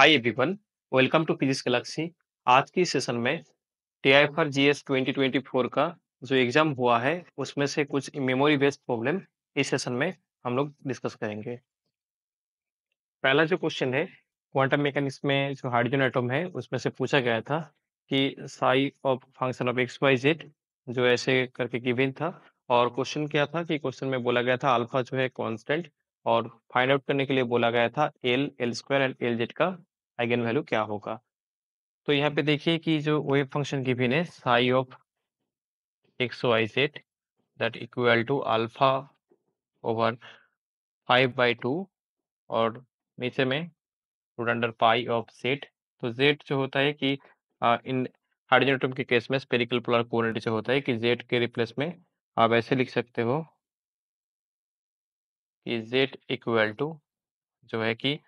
Hi everyone welcome to physics galaxy आज की session में T I for G S twenty twenty four का जो एग्जाम हुआ है उसमें से कुछ मेमोरी बेस्ड प्रॉब्लम इस सेशन में हम लोग डिस्कस करेंगे पहला जो क्वेश्चन है क्वांटम मैकेनिक्स में जो हाइड्रोजन एटम है उसमें से पूछा गया था कि psi of function of X Y Z जो ऐसे करके गिविन था और क्वेश्चन क्या था कि क्वेश्चन में बोला गया था अल्फा जो है कॉन्स्टेंट और फाइंड आउट करने के लिए बोला गया था L L square and L Z का आइगन वैल्यू क्या होगा तो यहाँ पे देखिए कि जो वेव फंक्शन गिवन है psi of X Y set that equal to alpha over five by two और नीचे में root under pi of set तो जेड जो होता है कि आ, इन हाइड्रोजन एटम के केस में स्पेरिकल पोलर कोऑर्डिनेट जो होता है कि जेड के रिप्लेस में आप ऐसे लिख सकते हो कि जेड इक्वल टू जो है कि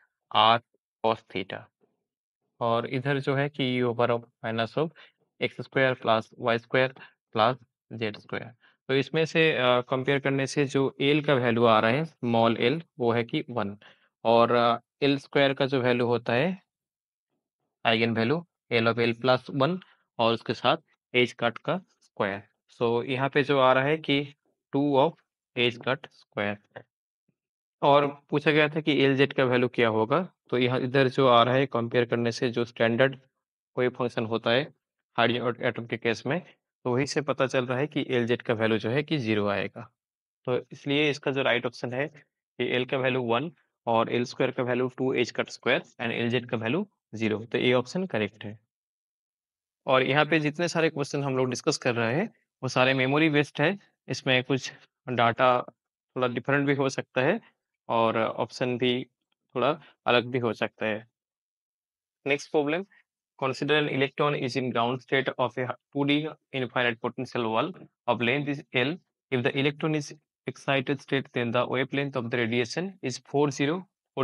आर कॉस थीटा और इधर जो है कि over of minus of x square plus Y square plus Z square तो इसमें से कंपेयर uh, करने से जो एल का वैल्यू आ रहा है स्मॉल एल वो है कि वन और एल uh, स्क्वायर का जो वैल्यू होता है eigenvalue L of L plus one और उसके साथ एज कट का स्क्वायर सो so, यहाँ पे जो आ रहा है कि two of H cut square और पूछा गया था कि जेड का वैल्यू क्या होगा? तो यहाँ इधर जो आ रहा है कंपेयर करने से जो स्टैंडर्ड कोई फंक्शन होता है हाइड्रोजन एटम के केस में तो वही से पता चल रहा है कि जेड का वैल्यू जो है कि ज़ीरो आएगा। तो इसलिए इसका जो राइट ऑप्शन है कि एल का वैल्यू वन और एल स्क्वायर का value two cut square and Z का वैल्यू जीरो तो ये ऑप्शन करेक्ट है। और यहाँ पे जितने सारे क्वेश्चन हम लोग डिस्कस कर रहे हैं वो सारे मेमोरी बेस्ड है इसमें कुछ डाटा थोड़ा डिफरेंट भी हो सकता है और ऑप्शन भी थोड़ा अलग भी हो सकता है next problem consider an electron is in ground state of A two infinite potential wall of length is L if the electron is excited state then the wavelength of the radiation is four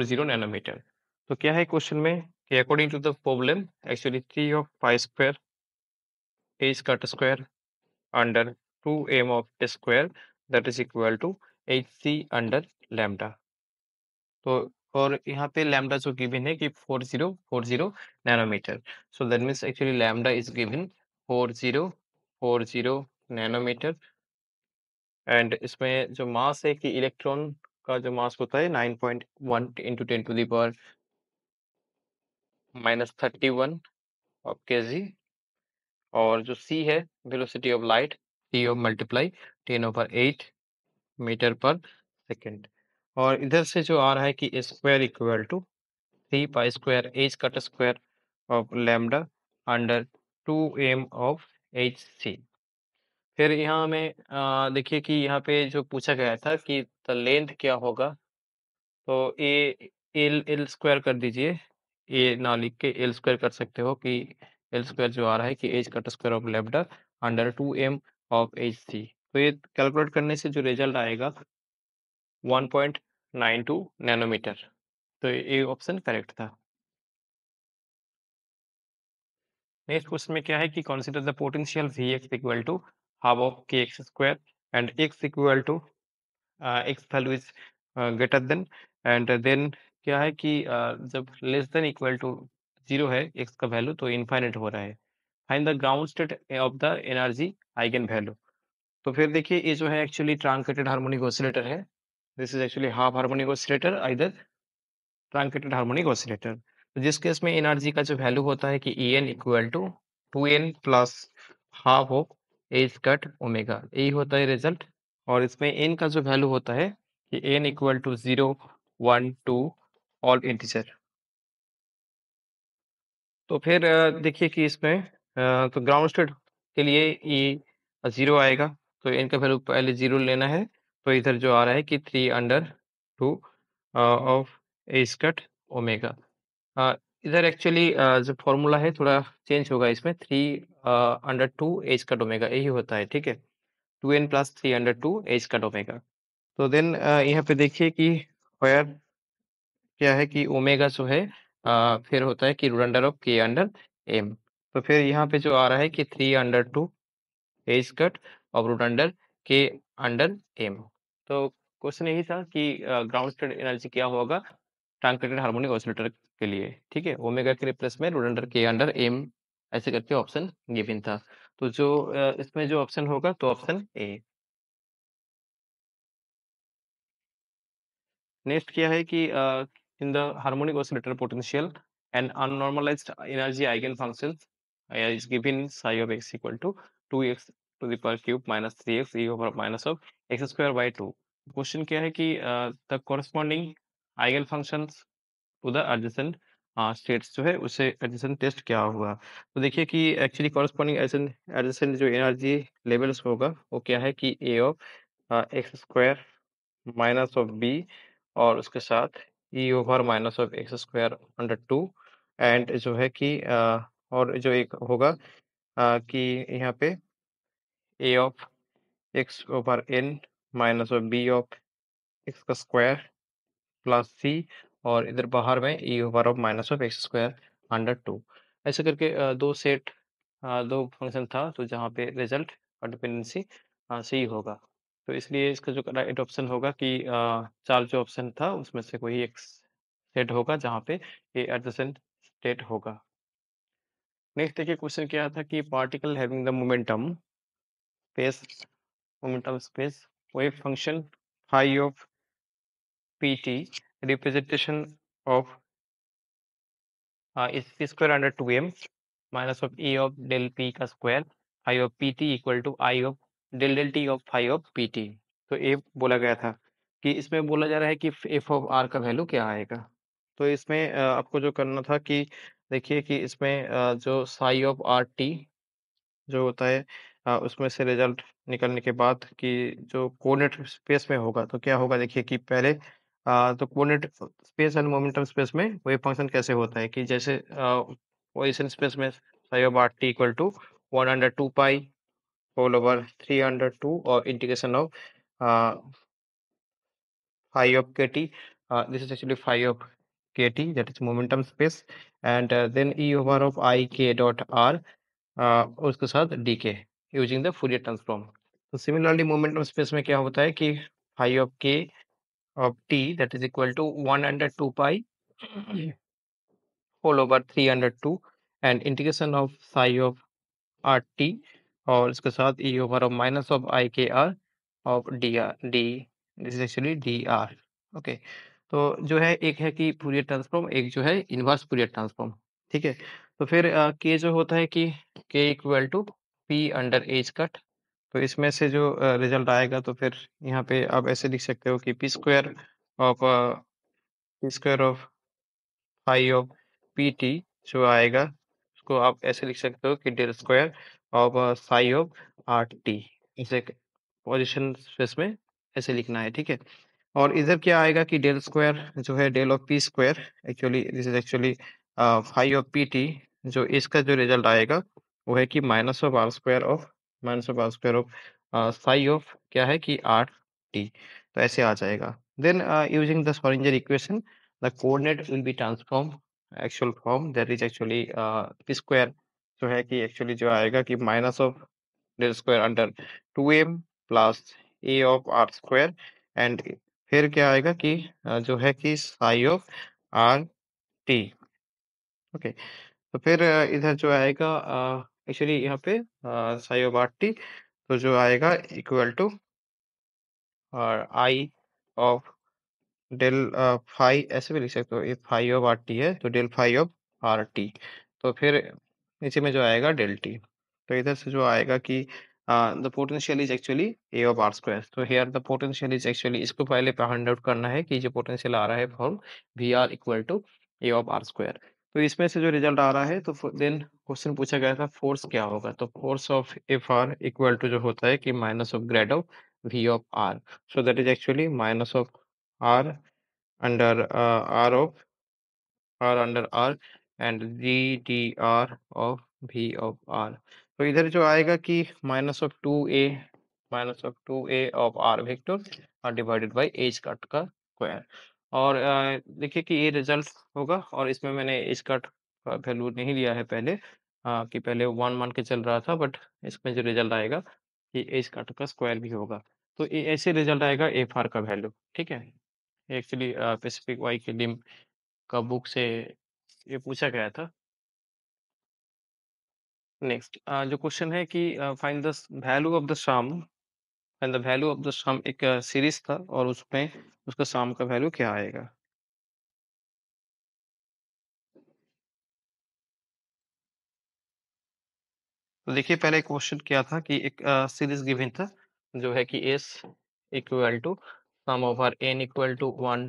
zero nanometer तो क्या है question में कि according to the problem actually three of five square H cut square under two of square that is equal to H C under lambda और और यहाँ पे lambda जो given है कि four four zero zero nanometer so that means actually lambda is four zero four zero nanometer and इसमें जो मास है कि इलेक्ट्रॉन का जो मास होता है nine point one into ten to the power minus thirty one of K G और जो सी है velocity of light C of multiply ten over eight metre per second और इधर से जो आ रहा है कि square equal to three pi square H cut square of lambda under two M of H C फिर यहाँ हमें देखिए कि यहाँ पे जो पूछा गया था कि द लेंथ क्या होगा तो ए एल एल स्क्वायर कर दीजिए ए ना लिख के एल स्क्वायर कर सकते हो कि एल स्क्वायर जो आ रहा है कि H cut square of lambda under two M of H C तो ये कैलकुलेट करने से जो रिजल्ट आएगा one point nine two nanometer तो ये ऑप्शन करेक्ट था नेक्स्ट क्वेश्चन में क्या है कि consider the potential V X equal to half of K X square and X equal to X value is greater than and then क्या है कि uh, जब less than equal to zero है X का वैल्यू तो infinite हो रहा है find the ground state of the energy eigenvalue तो फिर देखिए ये जो है एक्चुअली ट्रांसलेटेड हार्मोनिक ऑसिलेटर है this is actually half harmonic oscillator either truncated harmonic oscillator तो जिस केस में एनर्जी का जो वैल्यू होता है कि E N equal to two N plus half of H cut omega यही होता है रिजल्ट और इसमें एन का जो वैल्यू होता है कि N equal to zero one two all integer तो फिर देखिए कि इसमें तो ग्राउंड स्टेट के लिए ई e जीरो आएगा तो एन का वैल्यू पहले जीरो लेना है तो इधर जो आ रहा है कि three under two of H cut omega इधर एक्चुअली जो फॉर्मूला है थोड़ा चेंज होगा इसमें three under two H cut omega यही होता है ठीक है two N plus three under two H cut omega तो देन यहाँ पे देखिए कि वायर क्या है कि ओमेगा जो है uh, फिर होता है कि root under of K under M तो फिर यहाँ पे जो आ रहा है कि three under two H cut और root under K under M तो क्वेश्चन यही था कि ग्राउंड स्टेट एनर्जी क्या होगा ट्रांसलेटेड हार्मोनिक ऑसिलेटर के लिए ठीक है ओमेगा के replacement root under K under M ऐसे करके ऑप्शन गिवन था तो जो इसमें जो ऑप्शन होगा तो ऑप्शन ए नेक्स्ट क्या है कि in the harmonic oscillator potential and unnormalized energy eigenfunction is is psi of X equal to two X to the cube minus three X E over minus of x square by two question क्या है कि the corresponding eigenfunction to the adjacent states जो है उसे adjacent test क्या हुआ तो देखिए कि एक्चुअली कॉरस्पॉन्डिंग एडजेसेंट जो एनर्जी लेवल्स होगा वो क्या है कि A of x square minus of B और उसके साथ ई over minus of x square under two and जो है कि uh, और जो एक होगा uh, कि यहाँ पे a of x over n minus और बी ऑफ एक्स का स्क्वायर प्लस सी और इधर बाहर में e over of minus of x square under two ऐसे करके दो सेट दो फंक्शन था तो जहाँ पे रिजल्ट और डिपेंडेंसी सही होगा तो इसलिए इसका जो राइट ऑप्शन होगा कि चार जो ऑप्शन था उसमें से कोई एक सेट होगा जहाँ पे ये एडजेसेंट स्टेट होगा नेक्स्ट देखिए क्वेश्चन क्या था कि particle having the momentum space moment of space wave function phi of pt representation of uh, is p square under 2m minus of e of del p का square phi of pt equal to i of del del t of phi of pt तो ए बोला गया था कि इसमें बोला जा रहा है कि एफ ऑफ आर का वैल्यू क्या आएगा तो इसमें आपको जो करना था कि देखिए कि इसमें जो साई ऑफ आर टी जो होता है उसमें से रिज़ल्ट निकलने के बाद कि जो कोनेट स्पेस में होगा, तो क्या होगा देखिए कि पहले आ, तो कोनेट स्पेस एंड मोमेंटम स्पेस में वे फंक्शन कैसे होता है कि जैसे पोजिशन स्पेस में equal to one under two pi whole over three under two और integration of phi of k t this is actually phi of k t that is momentum space and then e over of i k dot r उसके साथ d k using the Fourier transform तो similarly moment of space में क्या होता है कि phi of k of t that is equal to one under two pi whole over three under two and integration of psi of r t और इसके साथ ई over of minus of i k r of d r d this is actually d r okay तो जो है एक है कि पूरी ट्रांसफॉर्म एक जो है इनवर्स पूरी ट्रांसफॉर्म ठीक है तो फिर के जो होता है कि k equal to p under h cut तो इसमें से जो रिजल्ट आएगा तो फिर यहाँ पे आप ऐसे लिख सकते हो कि p square of p square of phi of p t जो आएगा उसको आप ऐसे लिख सकते हो कि del square of phi of r t इसे पोजिशन स्पेस में ऐसे लिखना है ठीक है और इधर क्या आएगा कि डेल स्क्वायर जो है del of p square actually this is actually phi of p t जो इसका जो रिजल्ट आएगा वो है कि minus of are square of minus of are square of psi of क्या है कि आर टी तो ऐसे आ जाएगा then using the Schrodinger equation the coordinate will be transform actual form that is actually square जो है कि एक्चुअली जो आएगा कि minus of del square under two m plus a of are square and फिर क्या आएगा कि जो है कि psi of r t okay तो फिर इधर जो आएगा एक्चुअली यहाँ पे साइ ऑफ आर टी तो जो आएगा इक्वल टू और आई ऑफ डेल फाइव ऐसे भी लिख सकते हो ये फाइव ऑफ आर टी है तो del phi of r t तो फिर नीचे में जो आएगा डेल टी तो इधर से जो आएगा कि the potential is actually a of are square तो here the potential is actually इसको पहले फाइंड आउट करना है कि जो पोटेंशियल आ रहा है form v are equal to a of are square तो इसमें से जो रिजल्ट आ रहा है तो देन क्वेश्चन पूछा गया था फोर्स क्या होगा तो force of f r equal to जो होता है कि minus of grad of v of r so that is actually minus of r under r of r under r and g d r of v of r तो इधर जो आएगा कि minus of two a minus of two a of r vector divided by h cut का square और देखिए कि ये रिजल्ट होगा और इसमें मैंने इसका वैल्यू नहीं लिया है पहले आ, कि पहले वन मान के चल रहा था बट इसमें जो रिजल्ट आएगा ये एस कट का स्क्वायर भी होगा तो ये ऐसे रिजल्ट आएगा एफ आर का वैल्यू ठीक है एक्चुअली पेसिफिक वाई के लिम का बुक से ये पूछा गया था नेक्स्ट जो क्वेश्चन है कि find the value of the sum and the value of the sum एक सीरीज था और उसमें उसका सम का वैल्यू क्या आएगा तो देखिए पहले क्वेश्चन क्या था कि एक सीरीज गिवन था जो है कि s equal to sum over n equal to one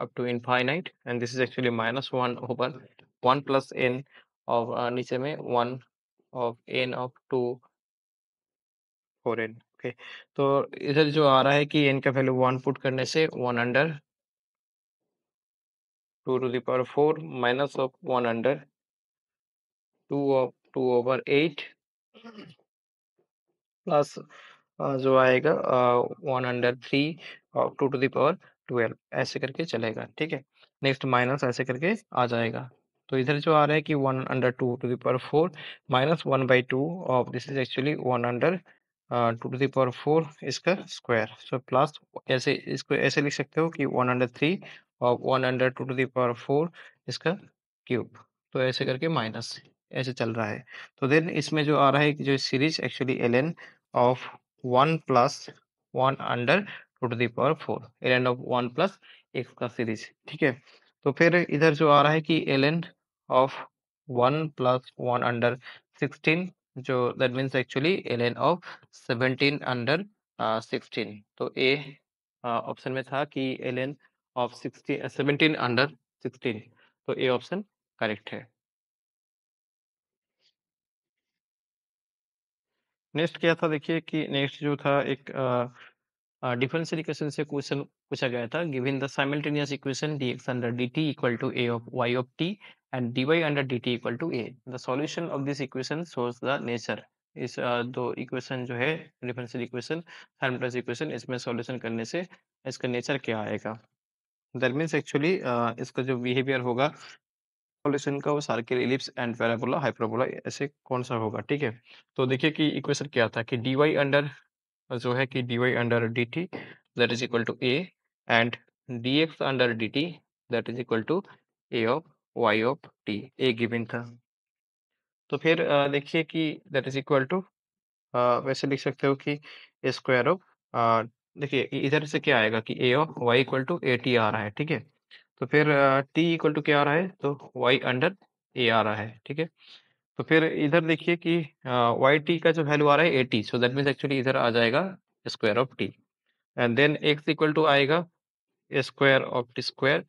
up to infinite and this is actually minus one over one plus n of नीचे में one of n of two four n okay तो इधर जो आ रहा है कि N का वैल्यू वन पुट करने से one under two to the power four minus of one under two of two over eight plus जो आएगा one under three of two to the power twelve ऐसे करके चलेगा ठीक है नेक्स्ट माइनस ऐसे करके आ जाएगा तो इधर जो आ रहा है कि one under two to the power four minus one by two of this is actually one under two to the power four इसका स्क्वायर सो प्लस ऐसे इसको ऐसे लिख सकते हो कि वन अंडर थ्री और one under two to the power power four इसका क्यूब तो ऐसे करके माइनस ऐसे चल रहा है तो देन इसमें जो आ रहा है कि जो series actually l n of one plus one under two to the power four l n of one plus x का सीरीज ठीक है तो फिर इधर जो आ रहा है कि l n of one plus one under sixteen जो that means actually l n of seventeen under sixteen तो ए ऑप्शन uh, में था कि l n of sixteen seventeen under sixteen तो ए ऑप्शन करेक्ट है नेक्स्ट क्या था देखिए कि नेक्स्ट जो था एक डिफरेंशियल uh, इक्वेशन uh, से क्वेश्चन पूछा गया था given the simultaneous equation dx under dt equal to a of y of t and dy under dt equal to a the solution of this equation shows the nature इस दो equation जो है differential equation harmonious equation इसमें solution करने से इसका nature क्या आएगा दैट मीन्स एक्चुअली इसका जो बिहेवियर होगा सॉल्यूशन का वो circle ellipse and parabola hyperbola ऐसे कौन सा होगा ठीक है तो देखिए कि इक्वेशन क्या था कि dy अंडर जो है कि dy under dt that is equal to a and dx under dt that is equal to a of y of t a given था तो फिर देखिए कि दैट इज इक्वल टू वैसे लिख सकते हो कि स्क्वायर ऑफ देखिए इधर से क्या आएगा कि a of y equal to a t आ रहा है ठीक है तो फिर t इक्वल टू क्या आ रहा है तो y अंडर ए आ रहा है ठीक है तो फिर इधर देखिए कि वाई टी का जो वैल्यू आ रहा है a t so that means actually इधर आ जाएगा square of t and then x equal to आएगा square of t square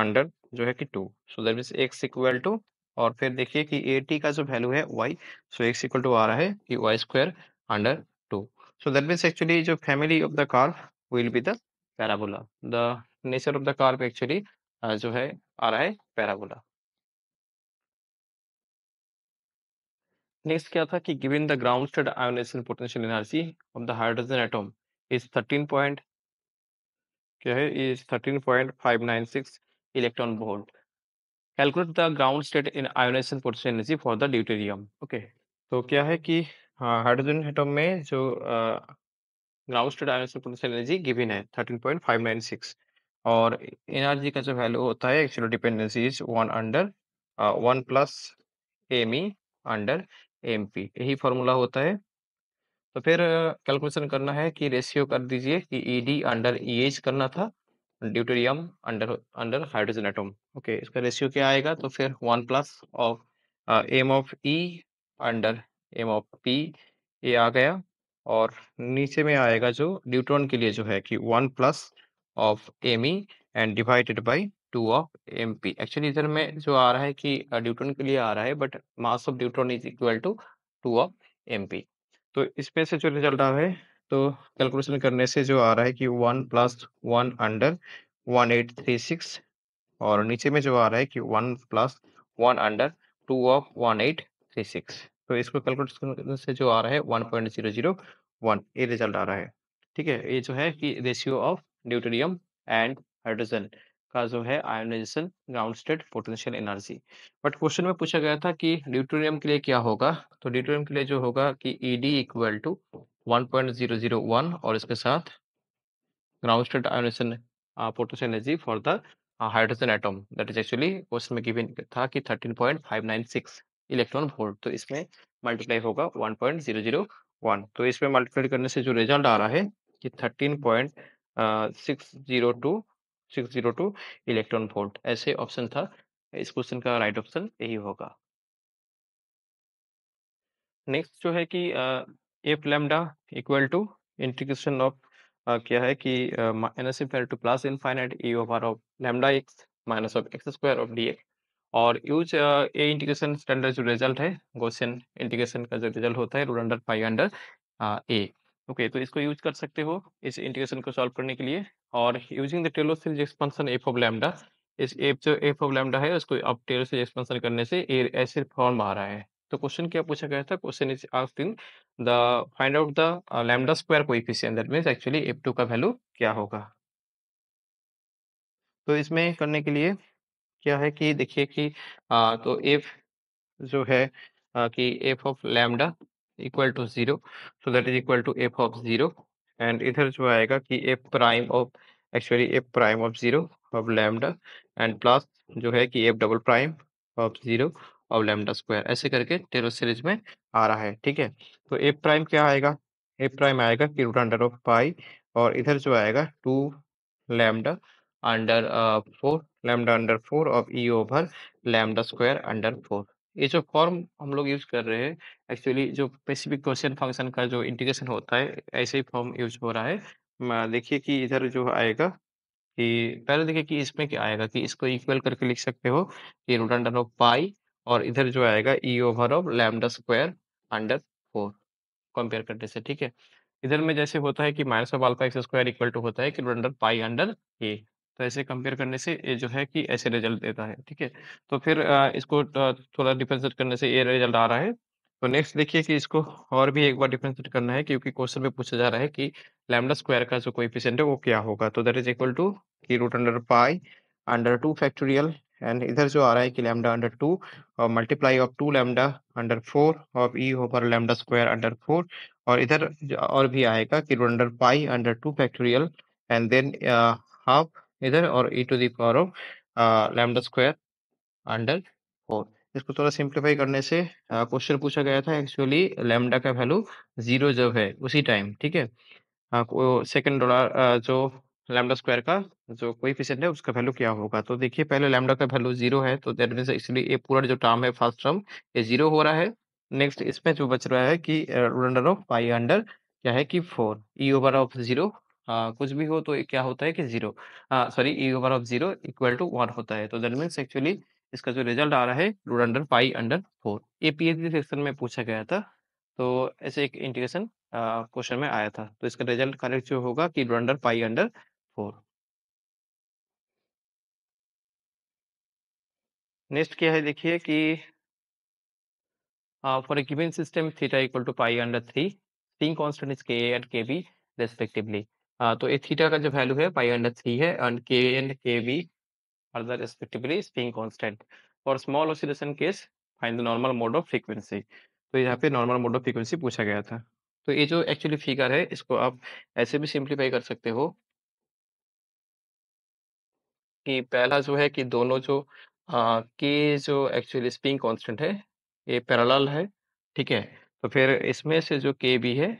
under जो है कि two so that means x equal to और फिर देखिए कि ए टी का जो वैल्यू है y so x equal to आ रहा है कि y square under two so that means actually जो family of the curve will be the parabola the nature of the curve actually जो है आ रहा है पैराबोला नेक्स्ट क्या था कि given the ground state ionisation potential energy of the hydrogen atom is 13.0 क्या है is thirteen point five nine six electron volt calculate the ground state in ionisation potential energy for the deuterium okay तो क्या है कि hydrogen atom में जो ground state ionisation potential energy given है six और एनर्जी का जो वैल्यू होता है actually dependency is one under one plus M E under m p यही फॉर्मूला होता है तो फिर कैलकुलेशन करना है कि रेशियो कर दीजिए कि e d under e h करना था deuterium under under hydrogen atom okay इसका रेशियो क्या आएगा तो फिर one plus of M of e under M of p ये आ गया और नीचे में आएगा जो न्यूट्रॉन के लिए जो है कि one plus of m e and divided by two of m p actually इधर में जो आ रहा है कि uh, न्यूट्रॉन के लिए आ रहा है but mass of neutron is equal to two of m p तो इसमें से जो रिजल्ट आ रहा है तो कैलकुलेशन करने से जो आ रहा है कि one plus one under one eight three six और नीचे में जो आ रहा है कि one plus one under two of one eight three six तो इसको कैलकुलेट करने से जो आ रहा है one point zero zero one ये रिजल्ट आ रहा है ठीक है ये जो है कि ratio of deuterium and hydrogen का जो है ionisation ground state potential energy but question में पूछा गया था कि ड्यूटोरियम के लिए क्या होगा तो ड्यूटोरियम के लिए जो होगा कि e d equal to one point zero zero one और इसके साथ ground state ionisation potential energy for the hydrogen atom that is actually question में गिवन था कि thirteen point five nine six electron volt तो इसमें मल्टीप्लाई होगा one point zero zero one तो इसमें मल्टीप्लाई करने से जो रिजल्ट आ रहा है कि thirteen point six zero two six zero two electron volt ऐसे ऑप्शन था इस क्वेश्चन का राइट ऑप्शन यही होगा नेक्स्ट जो है कि f lambda equal to integration of क्या है कि minus infinite to plus infinite e over of lambda x minus of x square of d x और यूज ए इंटीग्रेशन स्टैंडर्ड जो रिजल्ट है गोशन इंटीग्रेशन का जो रिजल्ट होता है root under five under a okay तो इसको use कर सकते हो इस इंटीग्रेशन को सॉल्व करने के लिए और using the Taylor series expansion F of lambda इस एफ जो एफ ऑफ लैमडा है उसको अब टेलो सीरीज एक्सपेंशन करने से ए ऐसे फॉर्म आ रहा है तो क्वेश्चन क्या पूछा गया था question is asking the find out the lambda square coefficient that means actually F two का वैल्यू क्या होगा तो इसमें करने के लिए क्या है कि देखिए कि आ, तो एफ जो है आ, कि F of lambda equal to zero so that is equal to F of zero and इधर जो आएगा कि A prime of actually A prime of zero of lambda and plus जो है कि F double prime of zero of lambda square ऐसे करके Taylor series में आ रहा है ठीक है तो ए प्राइम क्या आएगा ए प्राइम आएगा कि रूट अंडर ऑफ पाई और इधर जो आएगा two lambda under four lambda under four of E over lambda square under four ये जो फॉर्म हम लोग यूज़ कर रहे हैं एक्चुअली जो स्पेसिफिक क्वेश्चन फंक्शन का जो इंटीग्रेशन होता है ऐसे ही फॉर्म यूज हो रहा है देखिए कि इधर जो आएगा कि पहले देखिए कि इसमें क्या आएगा कि इसको इक्वल करके लिख सकते हो कि रूट अंडर ऑफ पाई और इधर जो आएगा E over of lambda square under four compare करने से ठीक है इधर में जैसे होता है कि minus of alpha X square equal to होता है कि root under pi under A तो ऐसे कंपेयर करने से ये जो है कि ऐसे रिजल्ट देता है ठीक है तो फिर इसको थोड़ा डिफरेंशिएट करने से ये रिजल्ट आ रहा है तो नेक्स्ट देखिए कि इसको और भी एक बार डिफरेंशिएट करना है क्योंकि क्वेश्चन में पूछा जा रहा है कि लैमडा स्क्वायर का जो कोएफिशिएंट है वो क्या होगा तो दैट इज इक्वल टू की root under pi under two factorial and इधर जो आ रहा है कि लैमडा अंडर टू और multiply of two lambda under four और E over lambda square under four और इधर और भी आएगा कि root under pi under two factorial and then half इधर और e to the power of lambda square under four इसको थोड़ा सिंप्लीफाई करने से क्वेश्चन पूछा गया था एक्चुअली लैमडा का वैल्यू जीरो जब है उसी टाइम ठीक है सेकेंड डॉलर जो लैमडा स्क्वायर का जो कोई फिशेंट है उसका वैल्यू क्या होगा तो देखिए पहले लैमडा का वैल्यू जीरो है तो दैट मीन एक्चुअली ये पूरा जो टर्म है फर्स्ट टर्म ये जीरो हो रहा है नेक्स्ट इसमें जो बच रहा है कि अंडर ऑफ पाई अंडर क्या है कि four E over of zero आ, हाँ, कुछ भी हो तो क्या होता है कि जीरो हाँ, sorry E over of zero equal to one होता है तो दैट मीन्स एक्चुअली इसका जो रिजल्ट आ रहा है root under pi under four ये पीएचडी सेक्शन में पूछा गया था तो ऐसे एक इंटीग्रेशन क्वेश्चन में आया था तो इसका रिजल्ट करेक्ट जो होगा कि root under pi under four next क्या है देखिए कि for a given system theta equal to pi under three spring constant is K A and K B respectively हाँ, तो ये थीटा का जो वैल्यू है पाई अंडर थ्री है and K and K B are the respectively spring constant for small oscillation case find the normal mode of frequency तो यहाँ पे नॉर्मल मोड ऑफ फ्रीक्वेंसी पूछा गया था तो ये जो एक्चुअली फिगर है इसको आप ऐसे भी सिंप्लीफाई कर सकते हो कि पहला जो है कि दोनों जो आ, के जो एक्चुअली स्प्रिंग कॉन्स्टेंट है ये पैरेलल है ठीक है तो फिर इसमें से जो के बी है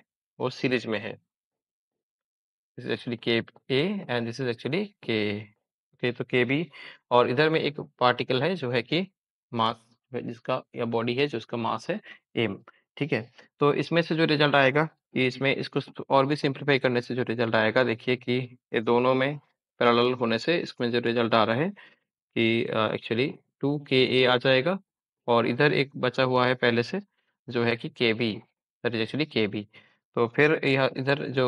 वो सीरीज में है this is actually K A and this is actually K okay तो के बी और इधर में एक पार्टिकल है जो है कि मास जिसका या बॉडी है जो उसका मास है एम ठीक है तो इसमें से जो रिजल्ट आएगा कि इसमें इसको और भी सिंप्लीफाई करने से जो रिजल्ट आएगा देखिए कि ये दोनों में पैरेलल होने से इसमें जो रिजल्ट आ रहा है कि एक्चुअली टू के ए आ जाएगा और इधर एक बचा हुआ है पहले से जो है कि K B that is actually K B तो फिर यहाँ इधर जो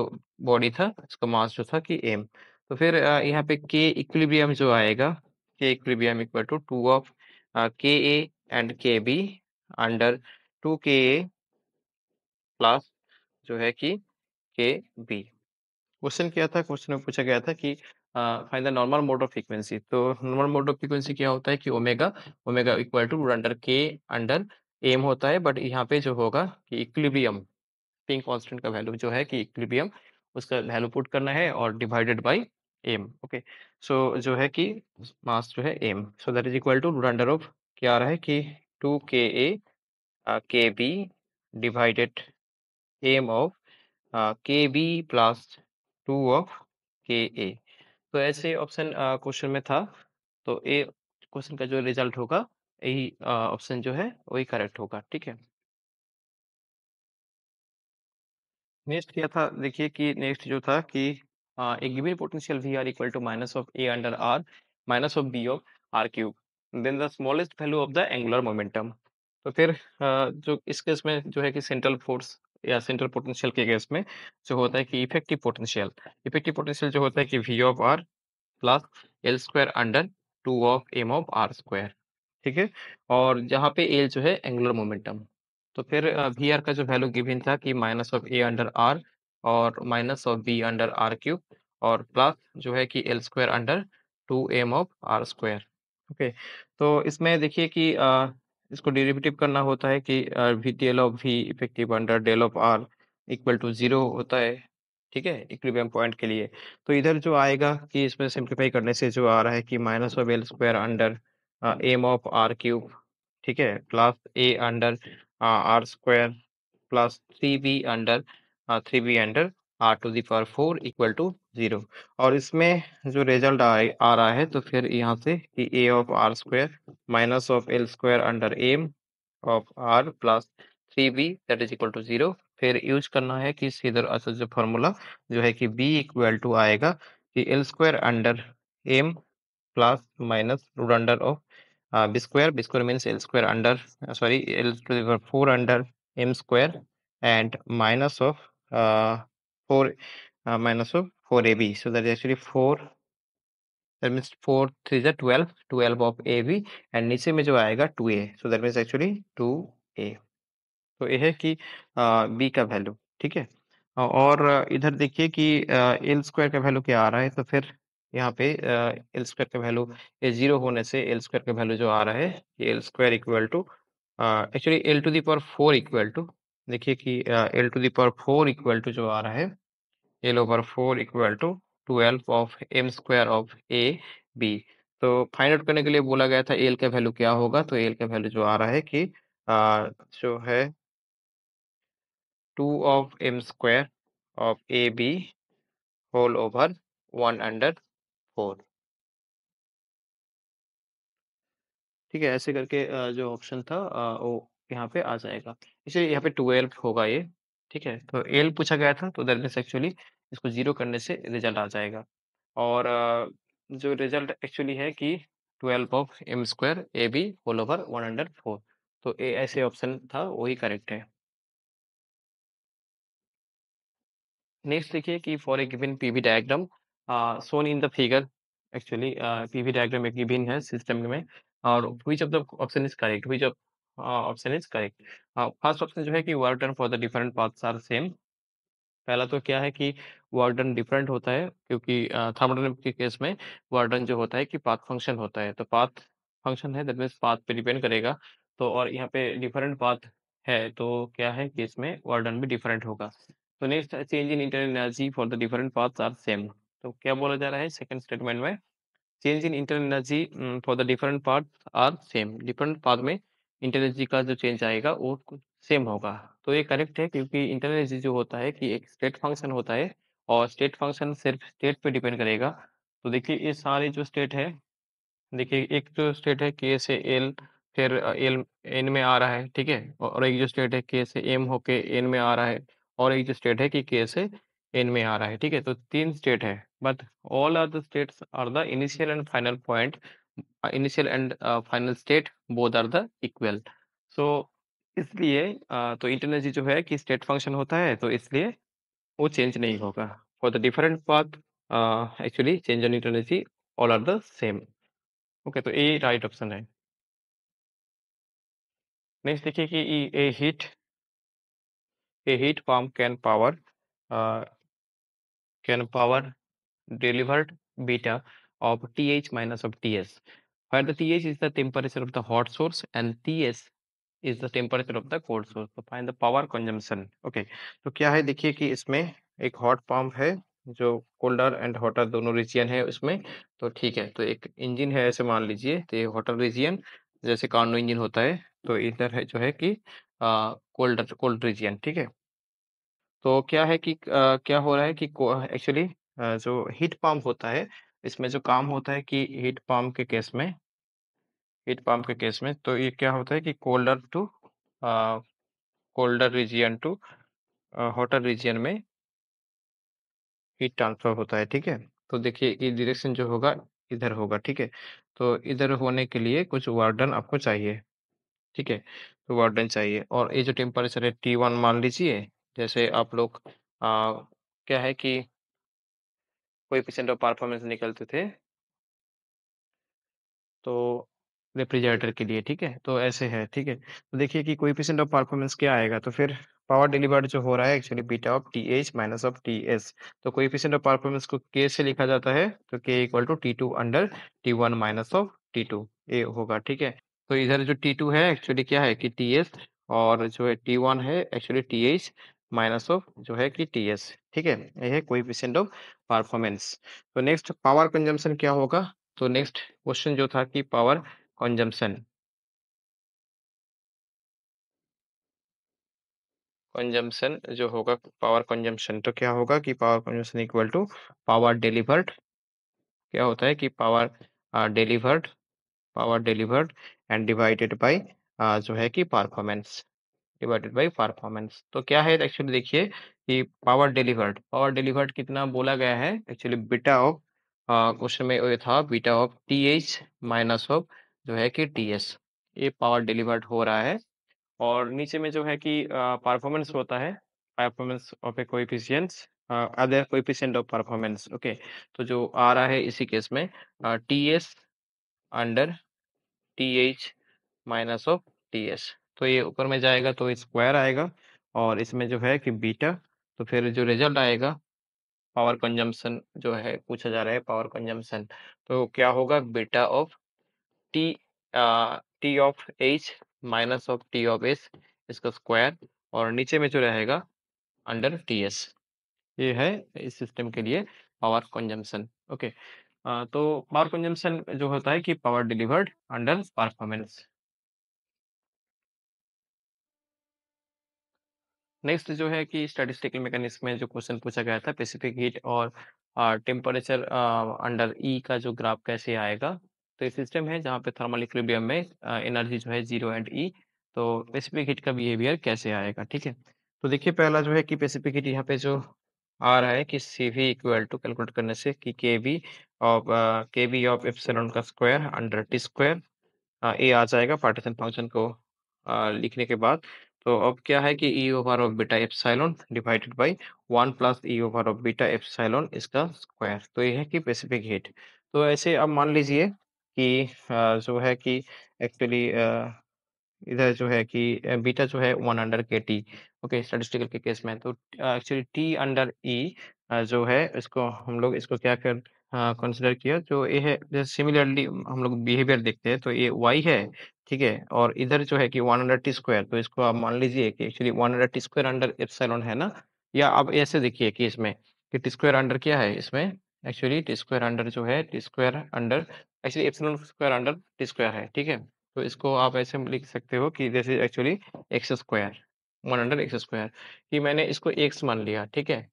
बॉडी था इसका मास जो था कि एम तो फिर यहाँ पे के इक्विलिब्रियम जो आएगा K equilibrium equal to two of K A and K B under two K A plus जो है कि के बी क्वेश्चन क्या था क्वेश्चन में पूछा गया था कि find the normal mode of frequency तो नॉर्मल मोड ऑफ फ्रीक्वेंसी क्या होता है कि omega omega equal to under K under M होता है बट यहाँ पे जो होगा कि इक्विलिब्रियम पिंक कांस्टेंट का वैल्यू जो है कि इक्विलिब्रियम उसका वैल्यू पुट करना है और divided by M okay so जो है कि मास जो है M so that is equal to root under of क्या आ रहा है कि two K A K B divided M of K B plus two of K A तो ऐसे ऑप्शन क्वेश्चन में था तो ए क्वेश्चन का जो रिजल्ट होगा यही ऑप्शन जो है वही करेक्ट होगा ठीक है नेक्स्ट क्या था देखिए कि नेक्स्ट जो था कि एक given potential V are equal to minus of A under R minus of B of R cube then the smallest value of the angular momentum तो फिर uh, जो इस केस में जो है कि सेंट्रल फोर्स या सेंट्रल पोटेंशियल के केस में जो होता है कि इफेक्टिव पोटेंशियल इफेक्टिव पोटेंशियल जो होता है कि V of R plus L square under two of M of are square ठीक है और जहाँ पे एल जो है एंगुलर मोमेंटम तो फिर वी का जो वैल्यू गिविन था कि minus of A under R और minus of B under R cube और प्लस जो है कि L square under two M of are square okay तो इसमें देखिए कि अ, इसको डेरिवेटिव करना होता है कि V T L of V effective under del of R equal to zero होता है ठीक है इक्विलिब्रियम पॉइंट के लिए तो इधर जो आएगा कि इसमें सिंप्लीफाई करने से जो आ रहा है कि minus of L square under M of R cube ठीक है plus A under Uh, r square plus 3b under three B under R to the power four equal to zero और इसमें जो रिजल्ट आ, आ रहा है तो फिर यहाँ से कि A of are square minus of L square under M of R plus three B that is equal to zero फिर यूज करना है कि सीधर असल जो फॉर्मूला जो है कि बी इक्वल टू आएगा कि L square under M plus minus root under of b square b square means l square under uh, sorry l to the power 4 under m square and minus of uh, 4 uh, minus of 4ab so that is actually 4 that means 4 3 is a 12 12 of ab and नीचे में जो आएगा 2a so that means actually 2a तो so, hai ki uh, b का value ठीक है और इधर देखिए कि एल स्क्वायर का वैल्यू क्या आ रहा है तो फिर यहाँ पे एल स्क्वायर का वैल्यू ये जीरो होने से एल स्क्वायर का वैल्यू जो आ रहा है ये L square equal to actually L to the power four equal to देखिए कि L to the power four equal to जो आ रहा है L over four equal to twelve of M square of A B तो फाइंड आउट करने के लिए बोला गया था एल का वैल्यू क्या होगा तो एल का वैल्यू जो आ रहा है कि आ, जो है two of M square of A B whole over one under four ठीक है ऐसे करके जो ऑप्शन था वो यहाँ पे आ जाएगा इसे यहाँ पे ट्वेल्व होगा ये ठीक है तो एल पूछा गया था तो दैट मीन्स एक्चुअली इसको जीरो करने से रिजल्ट आ जाएगा और जो रिजल्ट एक्चुअली है कि twelve of M square A B whole over one hundred four तो ए ऐसे ऑप्शन था वही करेक्ट है नेक्स्ट देखिए कि for a given B diagram shown shown in the figure actually uh, PV diagram में given है system में और which of the option is correct which of option is correct first option जो है कि work done for the different paths are same पहला तो क्या है कि वर्क डिफरेंट होता है क्योंकि थर्मोडाइनमिक के केस में वर्क जो होता है कि पाथ फंक्शन होता है तो पाथ फंक्शन है दैट मीन्स पाथ पे डिपेंड करेगा तो और यहाँ पे डिफरेंट पाथ है तो क्या है कि इसमें वर्क भी डिफरेंट होगा तो next change in internal energy for the different paths are same तो क्या बोला जा रहा है सेकंड स्टेटमेंट में change in inter energy for the different part are same different part में इंटरनल एनर्जी का जो चेंज आएगा वो सेम होगा तो ये करेक्ट है क्योंकि इंटरनल एनर्जी जो होता है कि एक स्टेट फंक्शन होता है और स्टेट फंक्शन सिर्फ स्टेट पे डिपेंड करेगा तो देखिए ये सारे जो स्टेट है देखिए एक जो स्टेट है के से एल फिर एल एन में आ रहा है ठीक है और एक जो स्टेट है के से एम होके एन में आ रहा है और एक जो स्टेट है कि के से इनमें आ रहा है ठीक है तो तीन स्टेट है but all are the states are the initial and final point initial and final state both are the equal so इसलिए uh, तो इंटरनेजी जो है कि स्टेट फंक्शन होता है तो इसलिए वो चेंज नहीं होगा for the different path actually change on internal energy all are the same okay तो ए राइट ऑप्शन है नेक्स्ट देखिए कि a heat a heat pump can power can power delivered beta of TH minus of TS, where the TH is the temperature of the hot source and TS is the temperature of the cold source. So find the power consumption. Okay, so kya hai dekhiye ki isme ek hot pump hai जो colder and hotter दोनों region है उसमें तो ठीक है तो एक engine है ऐसे मान लीजिए तो ये हॉटर रीजियन जैसे कार्नो इंजन होता है तो इधर है जो है कि कोल्डर कोल्ड रीजियन ठीक है तो क्या है कि आ, क्या हो रहा है कि एक्चुअली जो हीट पंप होता है इसमें जो काम होता है कि हीट पंप के केस में हीट पंप के केस में तो ये क्या होता है कि colder to colder region to hotter region में हीट ट्रांसफर होता है ठीक है तो देखिए ये डिरेक्शन जो होगा इधर होगा ठीक है तो इधर होने के लिए कुछ वार्डन आपको चाहिए ठीक है तो वार्डन चाहिए और ये जो टेम्परेचर है टी वन मान लीजिए जैसे आप लोग आ, क्या है कि कोई कोएफिशिएंट ऑफ परफॉर्मेंस निकलते थे तो रेफ्रिजरेटर के लिए ठीक है तो ऐसे है ठीक है तो देखिए कि कोई कोएफिशिएंट ऑफ परफॉर्मेंस क्या आएगा तो फिर पावर डिलीवर्ड जो हो रहा है actually beta of T H minus of T S तो कोई कोएफिशिएंट ऑफ परफॉर्मेंस को के से लिखा जाता है तो K equal to T two under T one minus of T two A होगा ठीक है तो इधर जो टी टू है एक्चुअली क्या है कि टी एस और जो है टी वन है actually T H minus of जो है कि टी एस ठीक है ये है कोएफिशिएंट ऑफ परफॉर्मेंस तो नेक्स्ट पावर कंजम्पशन क्या होगा तो नेक्स्ट क्वेश्चन जो था कि पावर कंजम्पशन कंजम्पशन जो होगा पावर कंजम्पशन तो क्या होगा कि power consumption equal to power delivered क्या होता है कि power delivered power delivered and divided by जो है कि परफॉर्मेंस डिवाइडेड बाई परफॉर्मेंस तो क्या है एक्चुअली देखिए कि पावर डिलीवर्ड पावर डिलीवर्ड कितना बोला गया है एक्चुअली बीटा ऑफ क्वेश्चन में ये था beta of T H minus of जो है कि टी एस ये पावर डिलीवर्ड हो रहा है और नीचे में जो है कि परफॉर्मेंस होता है performance of a coefficients other coefficient of performance okay तो जो आ रहा है इसी केस में T S under T H minus of T S तो ये ऊपर में जाएगा तो स्क्वायर आएगा और इसमें जो है कि बीटा तो फिर जो रिजल्ट आएगा पावर कंजम्पशन जो है पूछा जा रहा है पावर कंजम्पशन तो क्या होगा beta of T T of H minus of T of S इसका स्क्वायर और नीचे में जो रहेगा अंडर टी एस ये है इस सिस्टम के लिए पावर कंजम्पशन ओके तो पावर कंजम्पशन जो होता है कि power delivered under performance next जो है कि स्टैटिस्टिकल मैकेनिज्म में जो क्वेश्चन पूछा गया था पेसिफिक हीट और टेम्परेचर अंडर ई e का जो ग्राफ कैसे आएगा तो ये सिस्टम है जहाँ पे थर्मल इक्विबियम में एनर्जी जो है जीरो एंड ई e, तो पेसिफिक हीट का बिहेवियर कैसे आएगा ठीक है तो देखिए पहला जो है कि पेसिफिक हीट यहाँ पे जो आ रहा है कि C V equal to calculate करने से कि K V of K V of epsilon का square under T square A आ जाएगा पार्टीशन फंक्शन को लिखने के बाद तो अब क्या है कि E over of beta epsilon divided by one plus E over of beta epsilon इसका स्क्वायर तो ये है कि पेसिफिक हीट तो ऐसे अब मान लीजिए कि जो है कि एक्चुअली इधर जो है कि बीटा जो है one under K T okay statistical के केस में तो एक्चुअली टी अंडर ई जो है इसको हम लोग इसको क्या कर हाँ, किया जो ए है सिमिलरली हम लोग बिहेवियर देखते हैं तो ये वाई है, ठीक है? और इधर जो है कि वन अंडर टी स्क्वायर तो इसको आप मान लीजिए कि actually one under T square under epsilon है ना? या आप ऐसे देखिए कि इसमें कि टी स्क्वायर अंडर क्या है इसमें? एक्चुअली टी स्क्वायर अंडर जो है T square under actually epsilon square under T square है, ठीक है? तो इसको आप ऐसे लिख सकते हो कि जैसे actually X square one under X square कि मैंने इसको एक्स मान लिया, ठीक है?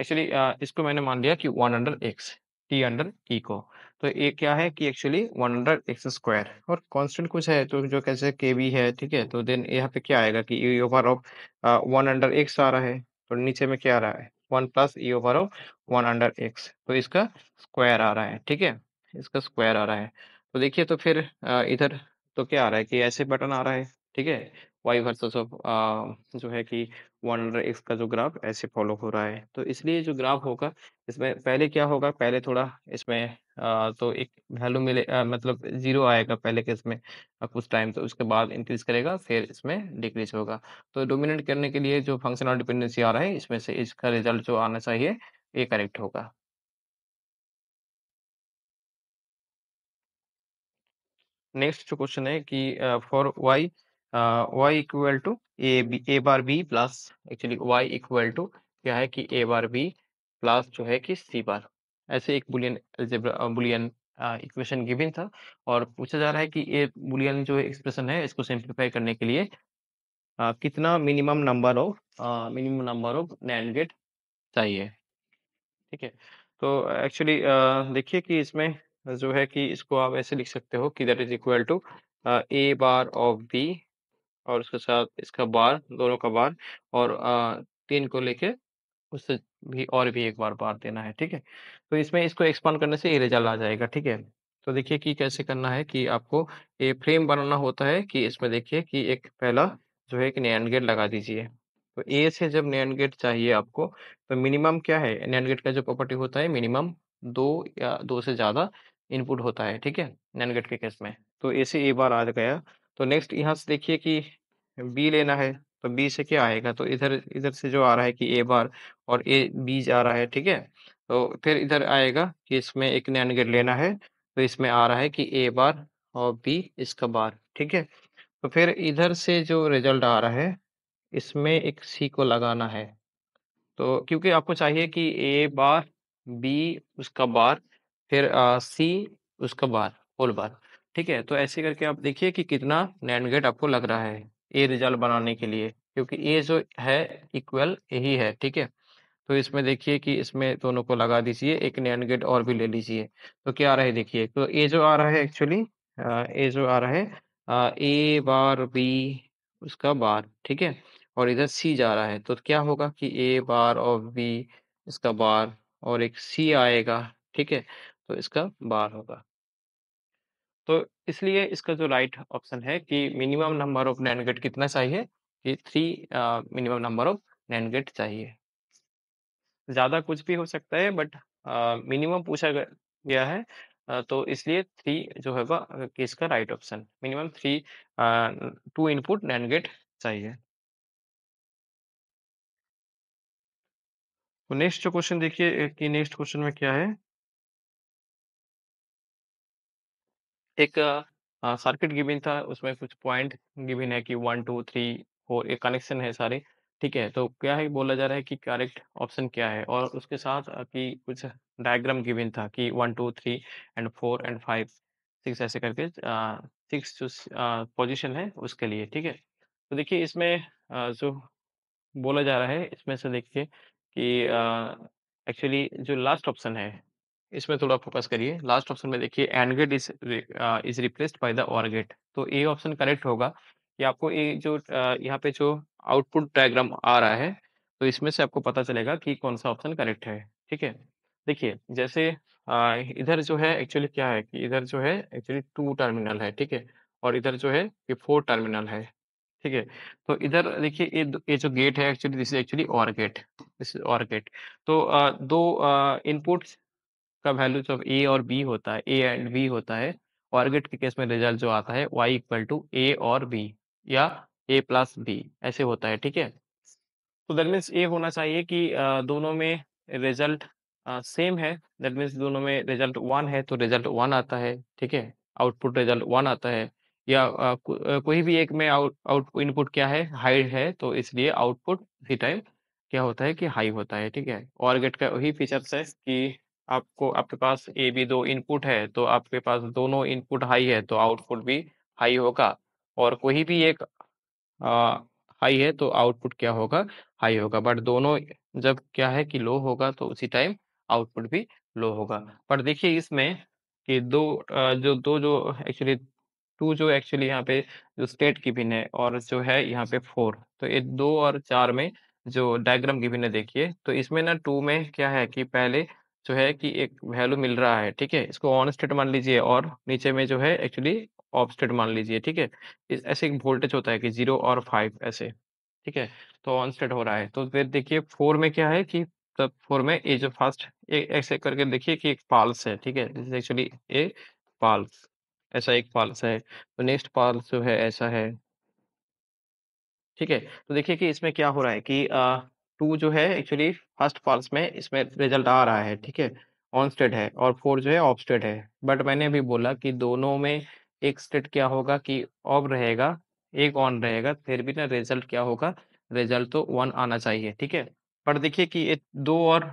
एक्चुअली इसको मैंने मान लिया कि one under X T under E को तो ये क्या है कि actually one under X square और कांस्टेंट कुछ है तो जो कैसे के बी है ठीक है तो देन यहाँ पे क्या आएगा कि E over of one under X आ रहा है तो नीचे में क्या आ रहा है one plus E over of one under X तो इसका स्क्वायर आ रहा है ठीक है इसका स्क्वायर आ रहा है तो देखिए तो फिर इधर तो क्या आ रहा है कि ऐसे बटन आ रहा है ठीक है वाई वर्सेस ऑफ जो है कि वन अंडर एक्स का जो ग्राफ ऐसे फॉलो हो रहा है तो इसलिए जो ग्राफ होगा इसमें पहले क्या होगा पहले थोड़ा इसमें आ, तो एक वैल्यू मिले आ, मतलब जीरो आएगा पहले के इसमें कुछ टाइम तो उसके बाद इंक्रीज करेगा फिर इसमें डिक्रीज होगा तो डोमिनेट करने के लिए जो फंक्शन डिपेंडेंसी आ रहा है इसमें से इसका रिजल्ट जो आना चाहिए ये करेक्ट होगा नेक्स्ट जो क्वेश्चन है कि for Y Y equal to A B A bar B plus actually Y equal to क्या है कि ए बार बी प्लस जो है कि सी बार ऐसे एक बुलियन बुलियन इक्वेशन गिवन था और पूछा जा रहा है कि ये बुलियन जो एक्सप्रेशन है इसको सिंप्लीफाई करने के लिए आ, uh, कितना minimum number of minimum number of NAND gate चाहिए ठीक है तो एक्चुअली uh, देखिए कि इसमें जो है कि इसको आप ऐसे लिख सकते हो कि that is equal to A bar of B और उसके साथ इसका बार दोनों का बार और आ, तीन को लेके उससे भी और भी एक बार बार देना है ठीक है तो इसमें इसको एक्सपांड करने से इरेजर आ जाएगा ठीक है तो देखिए कि कैसे करना है कि आपको ये फ्रेम बनाना होता है कि इसमें देखिए कि एक पहला जो है कि नैन गेट लगा दीजिए तो ए से जब नैन गेट चाहिए आपको तो मिनिमम क्या है नैन गेट का जो प्रॉपर्टी होता है मिनिमम दो या दो से ज़्यादा इनपुट होता है ठीक है नैन गेट के केस में तो ए से ए बार आ गया तो नेक्स्ट यहाँ से देखिए कि बी लेना है तो बी से क्या आएगा तो इधर इधर से जो आ रहा है कि ए बार और ए बी आ रहा है ठीक है तो फिर इधर आएगा कि इसमें एक नैंड गेट लेना है तो इसमें आ रहा है कि ए बार और बी इसका बार ठीक है तो फिर इधर से जो रिजल्ट आ रहा है इसमें एक सी को लगाना है तो क्योंकि आपको चाहिए कि ए बार बी उसका बार फिर आ, सी उसका बार होल बार ठीक है तो ऐसे करके आप देखिए कि कितना नैंड गेट आपको लग रहा है ए रिजल्ट बनाने के लिए क्योंकि ए जो है इक्वल यही है ठीक है तो इसमें देखिए कि इसमें दोनों को लगा दीजिए एक नैंड गेट और भी ले लीजिए तो क्या आ रहा है देखिए तो ए जो आ रहा है एक्चुअली ए जो आ रहा है ए बार बी उसका बार ठीक है और इधर सी जा रहा है तो क्या होगा कि ए बार और बी इसका बार और एक सी आएगा ठीक है तो इसका बार होगा तो इसलिए इसका जो राइट ऑप्शन है कि minimum number of NAND gate कितना चाहिए कि three minimum number of NAND gate चाहिए ज़्यादा कुछ भी हो सकता है बट मिनिमम पूछा गया है तो इसलिए थ्री जो है वह कि इसका right option minimum three two input NAND gate चाहिए तो नेक्स्ट जो क्वेश्चन देखिए कि नेक्स्ट क्वेश्चन में क्या है एक सर्किट गिविन था उसमें कुछ पॉइंट गिविन है कि वन टू थ्री फोर एक कनेक्शन है सारे ठीक है तो क्या है बोला जा रहा है कि करेक्ट ऑप्शन क्या है और उसके साथ कि कुछ डायग्राम गिविन था कि one two three and four and five six ऐसे करके सिक्स जो पोजिशन है उसके लिए ठीक है तो देखिए इसमें जो बोला जा रहा है इसमें से देखिए कि एक्चुअली जो लास्ट ऑप्शन है इसमें थोड़ा फोकस करिए लास्ट ऑप्शन में देखिए AND gate is is replaced by the OR gate तो ए ऑप्शन करेक्ट होगा कि आपको ये जो यहाँ पे जो आउटपुट डायग्राम आ रहा है तो इसमें से आपको पता चलेगा कि कौन सा ऑप्शन करेक्ट है ठीक है देखिए जैसे आ, इधर जो है एक्चुअली क्या है कि इधर जो है एक्चुअली टू टर्मिनल है ठीक है और इधर जो है ये फोर टर्मिनल है ठीक है तो इधर देखिए ये ये जो गेट है actually this is actually OR gate this is OR gate तो आ, दो इनपुट का वैल्यूज ऑफ ए और बी होता है ए एंड बी होता है ऑर्गेट के केस में रिजल्ट जो आता है वाई इक्वल टू ए और बी या ए प्लस बी ऐसे होता है ठीक है तो दैट मीन्स ए होना चाहिए कि दोनों में रिजल्ट सेम है दैट मीन्स दोनों में रिजल्ट वन है तो रिजल्ट वन आता है ठीक है आउटपुट रिजल्ट वन आता है या आ, कोई भी एक में आउट आउट इनपुट क्या है हाई है तो इसलिए आउटपुट उसी टाइम क्या होता है कि हाई होता है ठीक है और गेट का वही फीचर्स है कि आपको आपके पास ए बी दो इनपुट है तो आपके पास दोनों इनपुट हाई है तो आउटपुट भी हाई होगा और कोई भी एक आ, हाई है तो आउटपुट क्या होगा हाई होगा बट दोनों जब क्या है कि लो होगा तो उसी टाइम आउटपुट भी लो होगा पर देखिए इसमें कि दो जो दो जो एक्चुअली टू जो एक्चुअली यहाँ पे जो स्टेट की भिन्न है और जो है यहाँ पे फोर तो ये दो और चार में जो डायग्राम की भिन्न देखिए तो इसमें ना टू में क्या है कि पहले जो है कि एक वैल्यू मिल रहा है ठीक है इसको ऑन स्टेट मान लीजिए और नीचे में जो है एक्चुअली ऑफ स्टेट मान लीजिए ठीक है ऐसे एक वोल्टेज होता है कि जीरो और फाइव ऐसे ठीक है तो ऑन स्टेट हो रहा है तो फिर देखिए फोर में क्या है कि तब फोर में ए जो फर्स्ट ऐसे करके देखिए कि एक पाल्स है ठीक है एक्चुअली ए पाल्स ऐसा एक पाल्स है तो नेक्स्ट पाल्स जो है ऐसा है ठीक है तो देखिए कि इसमें क्या हो रहा है कि आ, टू जो है एक्चुअली फर्स्ट पार्स में इसमें रिजल्ट आ रहा है ठीक है ऑन स्टेट है और फोर जो है ऑफ स्टेट है बट मैंने अभी बोला कि दोनों में एक स्टेट क्या होगा कि ऑफ रहेगा एक ऑन रहेगा फिर भी ना रिजल्ट क्या होगा रिजल्ट तो वन आना चाहिए ठीक है पर देखिए कि ये दो और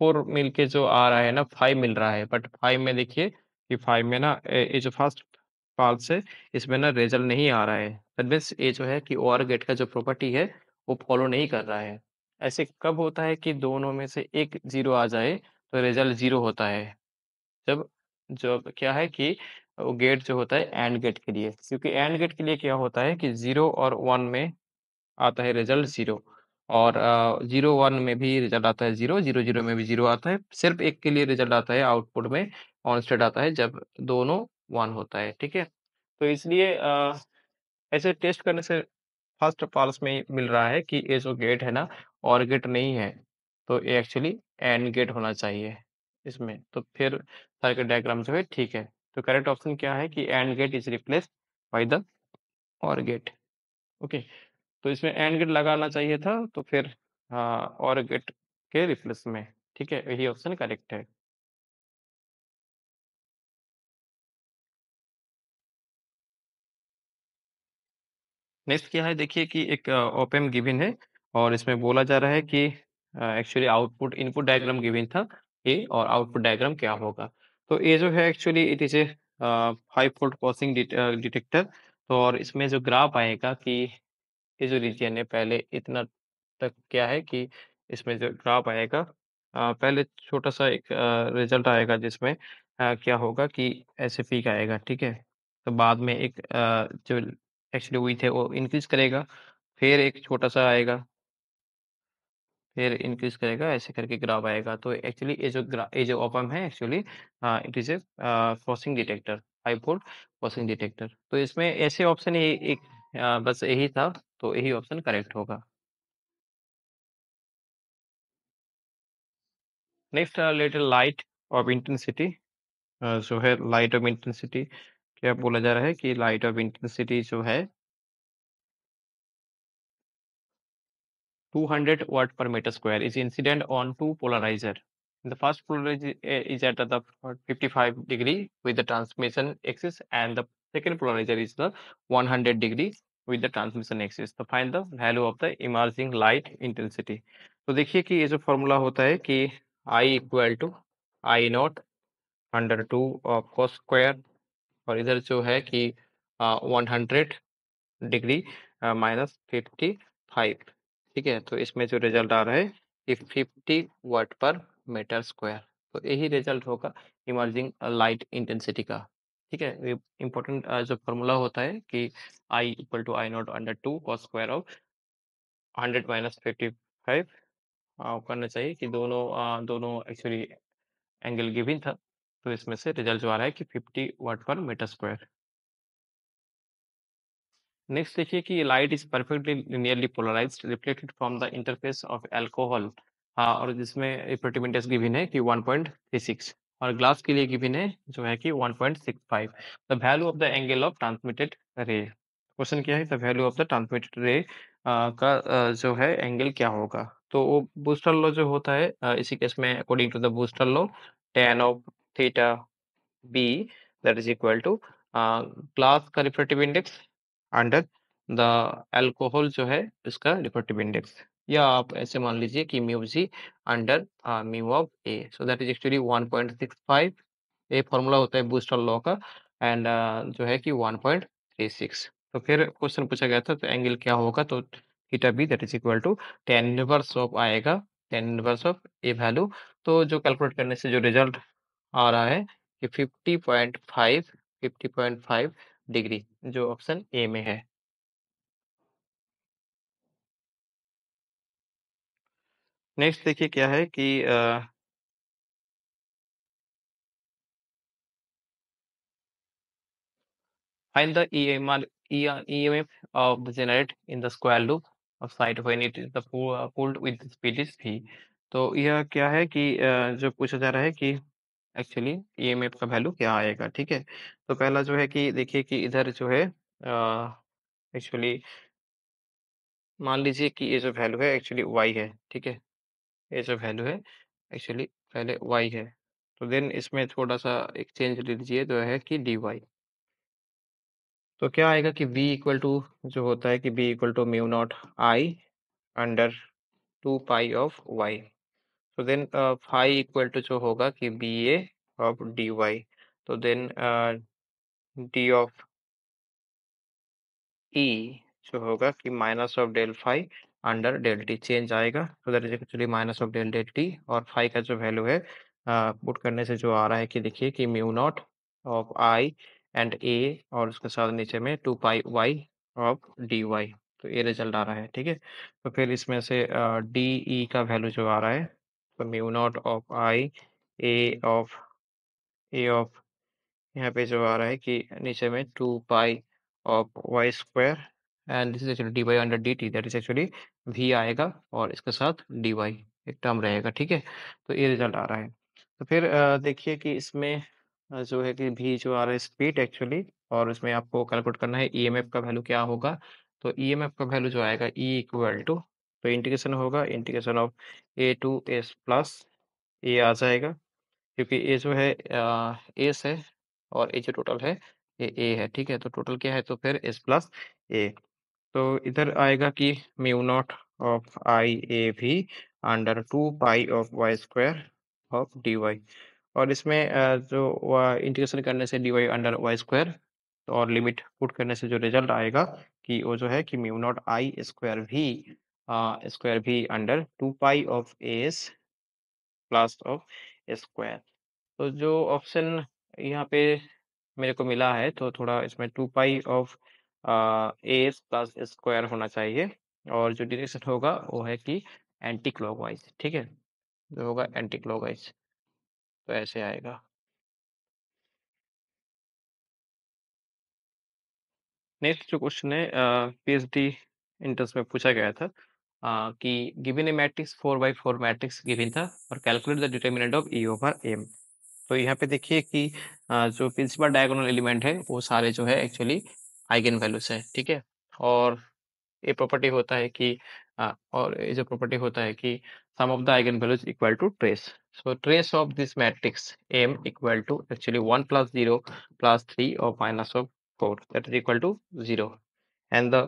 फोर मिल के जो आ रहा है ना फाइव मिल रहा है बट फाइव में देखिए कि फाइव में ना ये जो फर्स्ट पार्स है इसमें ना रिजल्ट नहीं आ रहा है दैट मीन्स ये जो है कि और गेट का जो प्रॉपर्टी है वो फॉलो नहीं कर रहा है ऐसे कब होता है कि दोनों में से एक जीरो आ जाए तो रिजल्ट जीरो होता है जब जब क्या है कि वो गेट जो होता है एंड गेट के लिए क्योंकि एंड गेट के लिए क्या होता है कि जीरो और वन में आता है रिजल्ट जीरो और जीरो वन में भी रिजल्ट आता है जीरो जीरो जीरो में भी जीरो आता है सिर्फ एक के लिए रिजल्ट आता है आउटपुट में ऑन स्टेट आता है जब दोनों वन होता है ठीक है तो इसलिए ऐसे टेस्ट करने से फर्स्ट फॉल्स में मिल रहा है कि ये जो गेट है ना और गेट नहीं है तो ये एक्चुअली एंड गेट होना चाहिए इसमें तो फिर सर्किट डायग्राम जो है ठीक है तो करेक्ट ऑप्शन क्या है कि AND gate is replace by the OR gate okay तो इसमें एंड गेट लगाना चाहिए था तो फिर हाँ और गेट के रिप्लेस में ठीक है यही ऑप्शन करेक्ट है नेक्स्ट क्या है देखिए कि एक ओपेम गिवन है और इसमें बोला जा रहा है कि actually output input diagram given था ए और आउटपुट डायग्राम क्या होगा तो ये जो है actually it is a high volt crossing detector तो और इसमें जो ग्राफ आएगा कि ये जो रीजन है पहले इतना तक क्या है कि इसमें जो ग्राफ आएगा पहले छोटा सा एक रिजल्ट आएगा जिसमें क्या होगा कि ऐसे फीक आएगा ठीक है तो बाद में एक जो एक्चुअली हुई थे वो इंक्रीज करेगा फिर एक छोटा सा आएगा फिर इंक्रीज करेगा ऐसे करके ग्राफ आएगा तो एक्चुअली ये जो ये जो ओपम है actually it is a crossing detector high volt crossing detector तो इसमें ऐसे ऑप्शन ही एक आ, बस यही था तो यही ऑप्शन करेक्ट होगा next little light of intensity जो है लाइट ऑफ इंटेंसिटी क्या बोला जा रहा है कि लाइट ऑफ इंटेंसिटी जो है 200 watt per metre square is incident on to polarizer the first polarizer is at the 55 degree with the transmission axis and the second polarizer is the 100 degree with the transmission axis तो find the value of the emerging light intensity तो देखिए कि ये जो formula होता है कि I equal to I not under two of को स्क्वायर और इधर जो है कि one hundred degree minus fifty five ठीक है तो इसमें जो रिजल्ट आ रहा है कि fifty watt per metre square तो यही रिजल्ट होगा इमर्जिंग लाइट इंटेंसिटी का ठीक है इम्पोर्टेंट जो फॉर्मूला होता है कि I equal to I not under two का square of hundred minus fifty five करना चाहिए कि दोनों आ, दोनों एक्चुअली एंगल गिविन था तो इसमें से रिजल्ट जो आ रहा है कि 50 वाट पर मीटर स्क्वायर नेक्स्ट देखिए कि light is perfectly linearly polarize reflected from the interface of alcohol हाँ और जिसमें रिफ्रेक्टिविटी गिविन है कि 1.36 और ग्लास के लिए गिविन है जो है कि 1.65 the value of the angle of transmitted ray question क्या है the value of the transmitted ray का जो है एंगल क्या होगा तो वो बूस्टर लॉ जो होता है इसी केस में according to the Brewster law tan of theta b that is equal to uh, glass refractive index under the alcohol जो है उसका रिफ्रेक्टिव इंडेक्स या आप ऐसे मान लीजिए कि mu G under mu of A so that is actually 1.65 ये फॉर्मूला होता है बूस्टर लॉ का एंड uh, जो है कि 1.36 तो फिर क्वेश्चन पूछा गया था तो एंगल क्या होगा तो theta B that is equal to tan inverse of आएगा tan inverse of A value तो जो कैलकुलेट करने से जो रिजल्ट आ रहा है कि 50.5 50.5 डिग्री जो ऑप्शन ए में है नेक्स्ट देखिए क्या है कि आ, find the EMR, EMF of generate in the square loop of side when it is the pulled with speed is v तो यह क्या है कि जो पूछा जा रहा है कि एक्चुअली ई एम का वैल्यू क्या आएगा ठीक है तो पहला जो है कि देखिए कि इधर जो है एक्चुअली मान लीजिए कि ये जो वैल्यू है एक्चुअली वाई है ठीक है ये जो वैल्यू है एक्चुअली पहले वाई है तो देन इसमें थोड़ा सा एक चेंज ले लीजिए जो है कि डी वाई तो क्या आएगा कि बी इक्वल टू जो होता है कि B equal to mu not I under two pi of Y तो देन फाई इक्वल टू जो होगा कि B A of D Y तो देन डी ऑफ ई जो होगा कि minus of del phi under del T change आएगा तो that is actually minus of del del T और फाइव का जो वैल्यू है पुट करने से जो आ रहा है कि देखिए कि mu not of I and A और उसके साथ नीचे में two pi Y of D Y तो ये रिजल्ट आ रहा है ठीक है तो फिर इसमें से डी ई e का वैल्यू जो आ रहा है तो mu not of I A of A of यहाँ पे जो आ रहा है कि नीचे में two pi of Y square and this is actually D Y under D T that is actually V आएगा और इसके साथ डी वाई एक टर्म रहेगा ठीक है तो ये रिजल्ट आ रहा है तो फिर देखिए कि इसमें जो है कि भी जो आ रहा है स्पीड एक्चुअली और इसमें आपको कैलकुलेट करना है ईएमएफ e का वैल्यू क्या होगा तो ईएमएफ e का वैल्यू जो आएगा ई इक्वल टू तो इंटीग्रेशन होगा integration of A two S plus A आ जाएगा क्योंकि ए जो है एस है और ए जो टोटल है ये ए है ठीक है तो टोटल क्या है तो फिर एस प्लस ए तो इधर आएगा कि mu not of I A भी under two pi of Y square of D Y और इसमें जो इंटीग्रेशन करने से D Y under Y square और लिमिट पुट करने से जो रिजल्ट आएगा कि वो जो है कि म्यू नॉट आई स्क्वायर भी स्क्वायर भी under two pi of A S plus of square तो जो ऑप्शन यहाँ पे मेरे को मिला है तो थोड़ा इसमें two pi of A S plus square होना चाहिए और जो डिरेक्शन होगा वो है कि एंटी वाइज ठीक है जो होगा एंटी क्लॉकवाइज तो ऐसे आएगा नेक्स्ट जो क्वेश्चन है डी इंटर्स में पूछा गया था uh, कि given a matrix 4 by 4 matrix given था और calculate the determinant of E over M तो यहाँ पे देखिए कि uh, जो प्रिंसिपल डायगोनल एलिमेंट है वो सारे जो है एक्चुअली आइगन वैल्यूज है ठीक है और ये प्रॉपर्टी होता है कि uh, और ये जो प्रॉपर्टी होता है कि sum of the eigenvalues equal to trace so trace of this matrix m equal to actually 1 plus 0 plus 3 or minus of 4 that is equal to 0 and the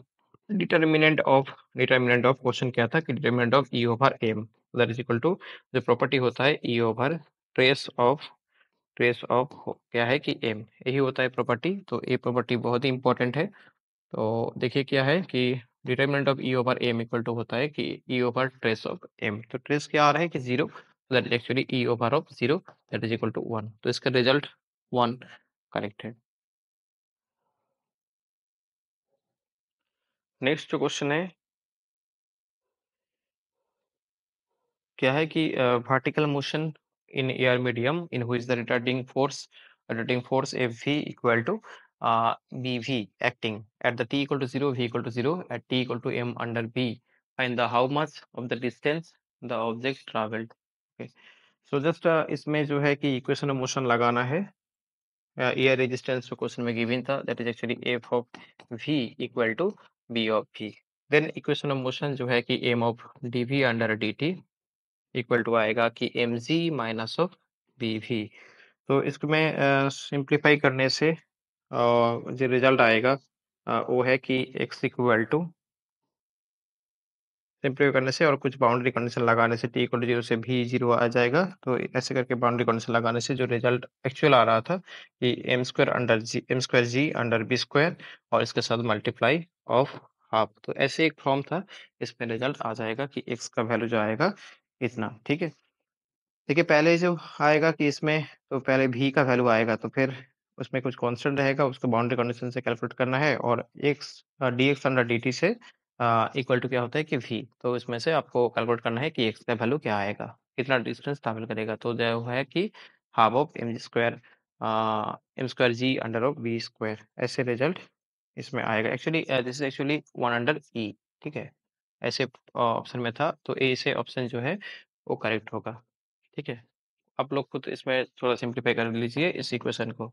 determinant of determinant of question क्या था कि determinant of E over M that is equal to जो property होता है E over trace of trace of क्या है कि M यही होता है प्रॉपर्टी तो ए प्रॉपर्टी बहुत ही इंपॉर्टेंट है तो देखिए क्या है कि determinant of E over M equal to होता है कि E over trace of M तो ट्रेस क्या आ रहा है कि zero that is actually E over of zero that is equal to one तो इसका रिजल्ट वन करेक्ट है नेक्स्ट जो क्वेश्चन है क्या है कि vertical motion in air medium in हुई the retarding force retarding force A V equal to B we acting at the T equal to zero V equal to zero at T equal to M under B find the how much of the distance the object travelled okay so just इसमें जो है कि equation of motion लगाना है air resistance question में given था that is actually F of V equal to B of भी then equation of motion जो है कि M of D V under D T equal to आएगा कि M G minus of B V तो इसमें सिंप्लीफाई uh, करने से uh, जो रिजल्ट आएगा uh, वो है कि एक्स इक्वल टू सिंप्लीफाई करने से और कुछ बाउंड्री कंडीशन लगाने से टी इक्वल जीरो से भी जीरो आ जाएगा तो ऐसे करके बाउंड्री कंडीशन लगाने से जो रिजल्ट एक्चुअल आ रहा था कि M square under G M square G under B square और इसके साथ मल्टीप्लाई ऑफ हाफ तो ऐसे एक फॉर्म था इसमें रिजल्ट आ जाएगा कि एक्स का वैल्यू जो आएगा इतना ठीक है देखिए पहले जो आएगा कि इसमें तो पहले भी का वैल्यू आएगा तो फिर उसमें कुछ कांस्टेंट रहेगा उसको बाउंड्री कंडीशन से कैलकुलेट करना है और X D X under D T से इक्वल टू क्या होता है कि वी तो इसमें से आपको कैलकुलेट करना है कि एक्स का वैल्यू क्या आएगा कितना डिस्टेंस ट्रेवल करेगा तो जो है कि half of M square M square G under of V square ऐसे रिजल्ट इसमें आएगा actually this is actually one under E ठीक है ऐसे ऑप्शन में था तो ए से ऑप्शन जो है वो करेक्ट होगा ठीक है आप लोग खुद इसमें थोड़ा सिंप्लीफाई कर लीजिए इस इक्वेशन को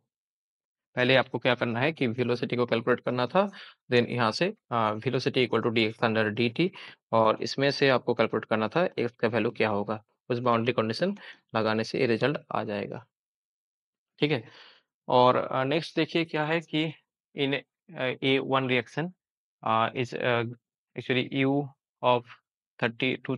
पहले आपको क्या करना है कि वेलोसिटी को कैलकुलेट करना था देन यहाँ से velocity equal to D X under D T और इसमें से आपको कैलकुलेट करना था एक्स का वैल्यू क्या होगा उस बाउंड्री कंडीशन लगाने से ये रिजल्ट आ जाएगा ठीक है और नेक्स्ट देखिए क्या है कि इन Uh, A1 reaction uh, is uh, actually U of 30 to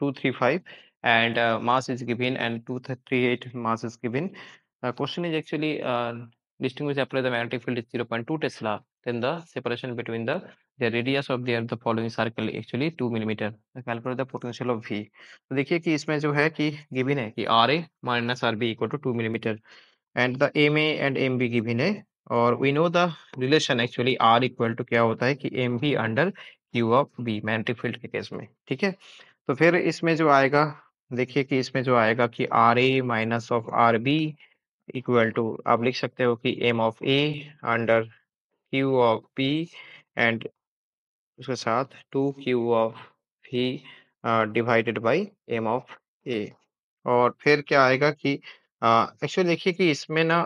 235 and uh, mass is given and 238 mass is given uh, question is actually uh, distinguish apply the magnetic field is 0.2 tesla then the separation between the the radius of their the following circle actually 2 millimeter calculate the potential of v So, देखिए कि इसमें जो है कि given है कि ra minus rb equal to 2 millimeter and the ma and mb given and और we know the relation actually are equal to क्या होता है कि M B under Q of B magnetic field के केस में ठीक है तो फिर इसमें जो आएगा देखिए कि इसमें जो आएगा कि R A minus of R B equal to आप लिख सकते हो कि M of A under Q of B and उसके साथ two Q of V divided by M of A और फिर क्या आएगा कि एक्चुअली देखिए कि इसमें ना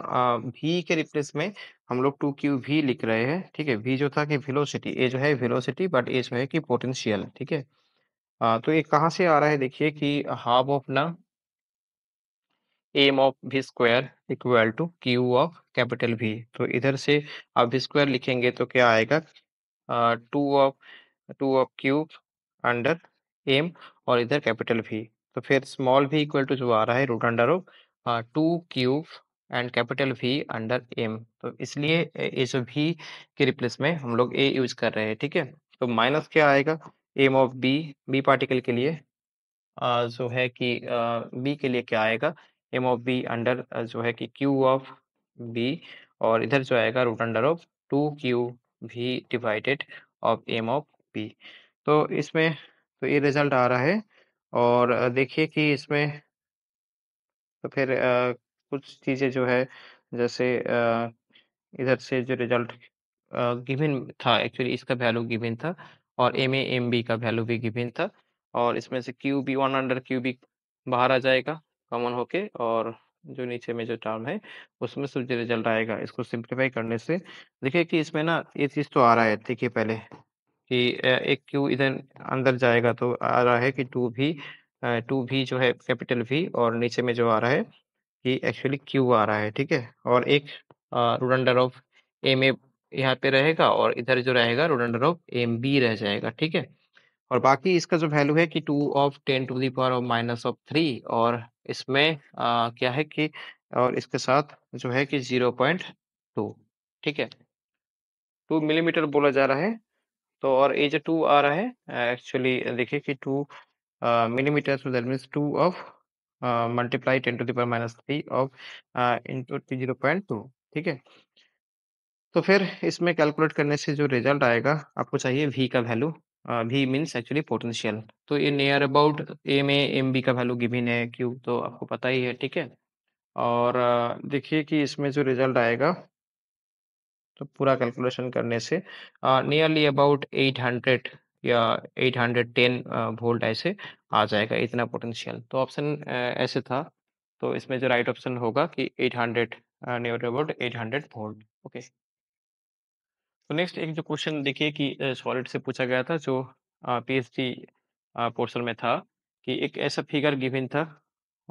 भी के रिप्लेस में हम लोग टू क्यू भी लिख रहे हैं ठीक है भी जो था कि वेलोसिटी ए जो है वेलोसिटी बट ए जो है कि पोटेंशियल ठीक है तो ये कहाँ से आ रहा है देखिए कि हाफ ऑफ ना M of V square equal to Q of capital V तो इधर से आप भी स्क्वायर लिखेंगे तो क्या आएगा two of two of Q under M और इधर कैपिटल भी तो फिर स्मॉल भी इक्वल टू जो आ रहा है root under of two cube and capital V under M तो इसलिए इस वी के रिप्लेस में हम लोग ए यूज कर रहे हैं ठीक है तो माइनस क्या आएगा M of B B particle के लिए जो है कि बी के लिए क्या आएगा एम ऑफ बी अंडर जो है कि क्यू ऑफ बी और इधर जो आएगा root under of two Q V divided of M of B तो इसमें तो ये रिजल्ट आ रहा है और देखिए कि इसमें तो फिर आ, कुछ चीज़ें जो है जैसे अ, इधर से जो रिज़ल्ट गिविन था एक्चुअली इसका वैल्यू गिविन था और एम बी का वैल्यू भी गिविन था और इसमें से बी वन अंडर बी बाहर आ जाएगा कॉमन होके और जो नीचे में जो टर्म है उसमें से जो रिज़ल्ट आएगा इसको सिंप्लीफाई करने से देखिए कि इसमें ना ये चीज़ तो आ रहा है देखिए पहले कि एक क्यू इधर अंदर जाएगा तो आ रहा है कि टू भी टू भी जो है कैपिटल वी और नीचे में जो आ रहा है कि एक्चुअली क्यू आ रहा है ठीक है और एक root under under of M A यहाँ पे रहेगा और इधर जो रहेगा root under of M B रह जाएगा ठीक है और बाकी इसका जो वैल्यू है कि two of ten to power of minus of three और इसमें आ, क्या है कि और इसके साथ जो है कि जीरो पॉइंट टू ठीक है टू मिलीमीटर बोला जा रहा है तो और ये जो टू आ रहा है एक्चुअली देखिए कि two uh, millimeter. so that means 2 of uh, multiply 10 to the power minus 3 of uh, into zero two ठीक है तो फिर इसमें कैलकुलेट करने से जो रिजल्ट आएगा आपको चाहिए वी का value V means actually potential तो ये near about M A M B का वैल्यू गिवन है क्यू तो आपको पता ही है ठीक है और uh, देखिए कि इसमें जो रिजल्ट आएगा तो पूरा कैलकुलेशन करने से नियरली अबाउट एट हंड्रेड या 810 वोल्ट ऐसे आ जाएगा इतना पोटेंशियल तो ऑप्शन ऐसे था तो इसमें जो राइट ऑप्शन होगा कि 800 hundred near about eight hundred volt okay तो नेक्स्ट एक जो क्वेश्चन देखिए कि सॉलिड से पूछा गया था जो पीएचडी पोर्शन में था कि एक ऐसा फिगर गिविन था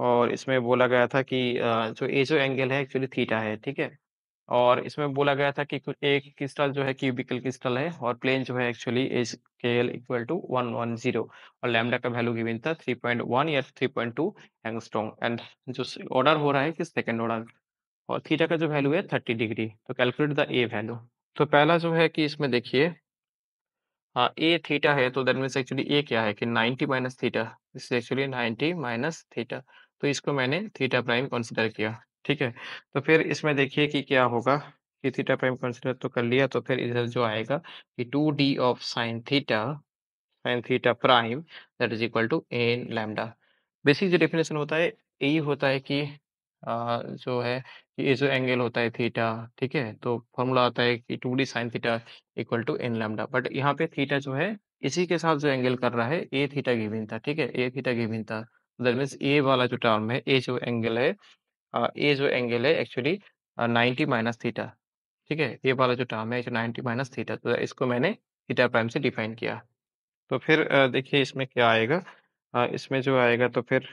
और इसमें बोला गया था कि जो ए जो एंगल है एक्चुअली थीटा है ठीक है और इसमें बोला गया था कि एक क्रिस्टल जो है क्यूबिकल क्रिस्टल है और प्लेन जो है actually H K L equal to one one zero और लैमडा का वैल्यू गिवन था थ्री पॉइंट वन या three point two angstrom and जो ऑर्डर हो रहा है कि सेकेंड ऑर्डर और थीटा का जो वैल्यू है थर्टी डिग्री तो कैलकुलेट द ए वैल्यू तो पहला जो है कि इसमें देखिए हाँ ए थीटा है तो दैट मीन्स एक्चुअली ए क्या है कि नाइन्टी माइनस थीटा इससे एक्चुअली नाइन्टी माइनस थीटा तो इसको मैंने थीटा प्राइम कंसिडर किया ठीक है तो फिर इसमें देखिए कि क्या होगा कि थीटा प्राइम कंसिडर तो कर लिया तो फिर इधर जो आएगा कि two D of sine theta sine theta prime that is equal to N lambda basic जो डेफिनेशन होता है यही होता है कि आ, जो है कि ये जो एंगल होता है थीटा ठीक है तो फॉर्मूला आता है कि two D sine theta equal to N lambda but यहाँ पे थीटा जो है इसी के साथ जो एंगल कर रहा है ए थीटा गिविन था ठीक है ए थीटा गिविन था दैट मीन्स ए वाला जो टर्म है ए जो एंगल है ये जो एंगल है एक्चुअली नाइन्टी माइनस थीटा ठीक है ये वाला जो टर्म है नाइन्टी माइनस थीटा तो इसको मैंने थीटा प्राइम से डिफाइन किया तो फिर देखिए इसमें क्या आएगा अ, इसमें जो आएगा तो फिर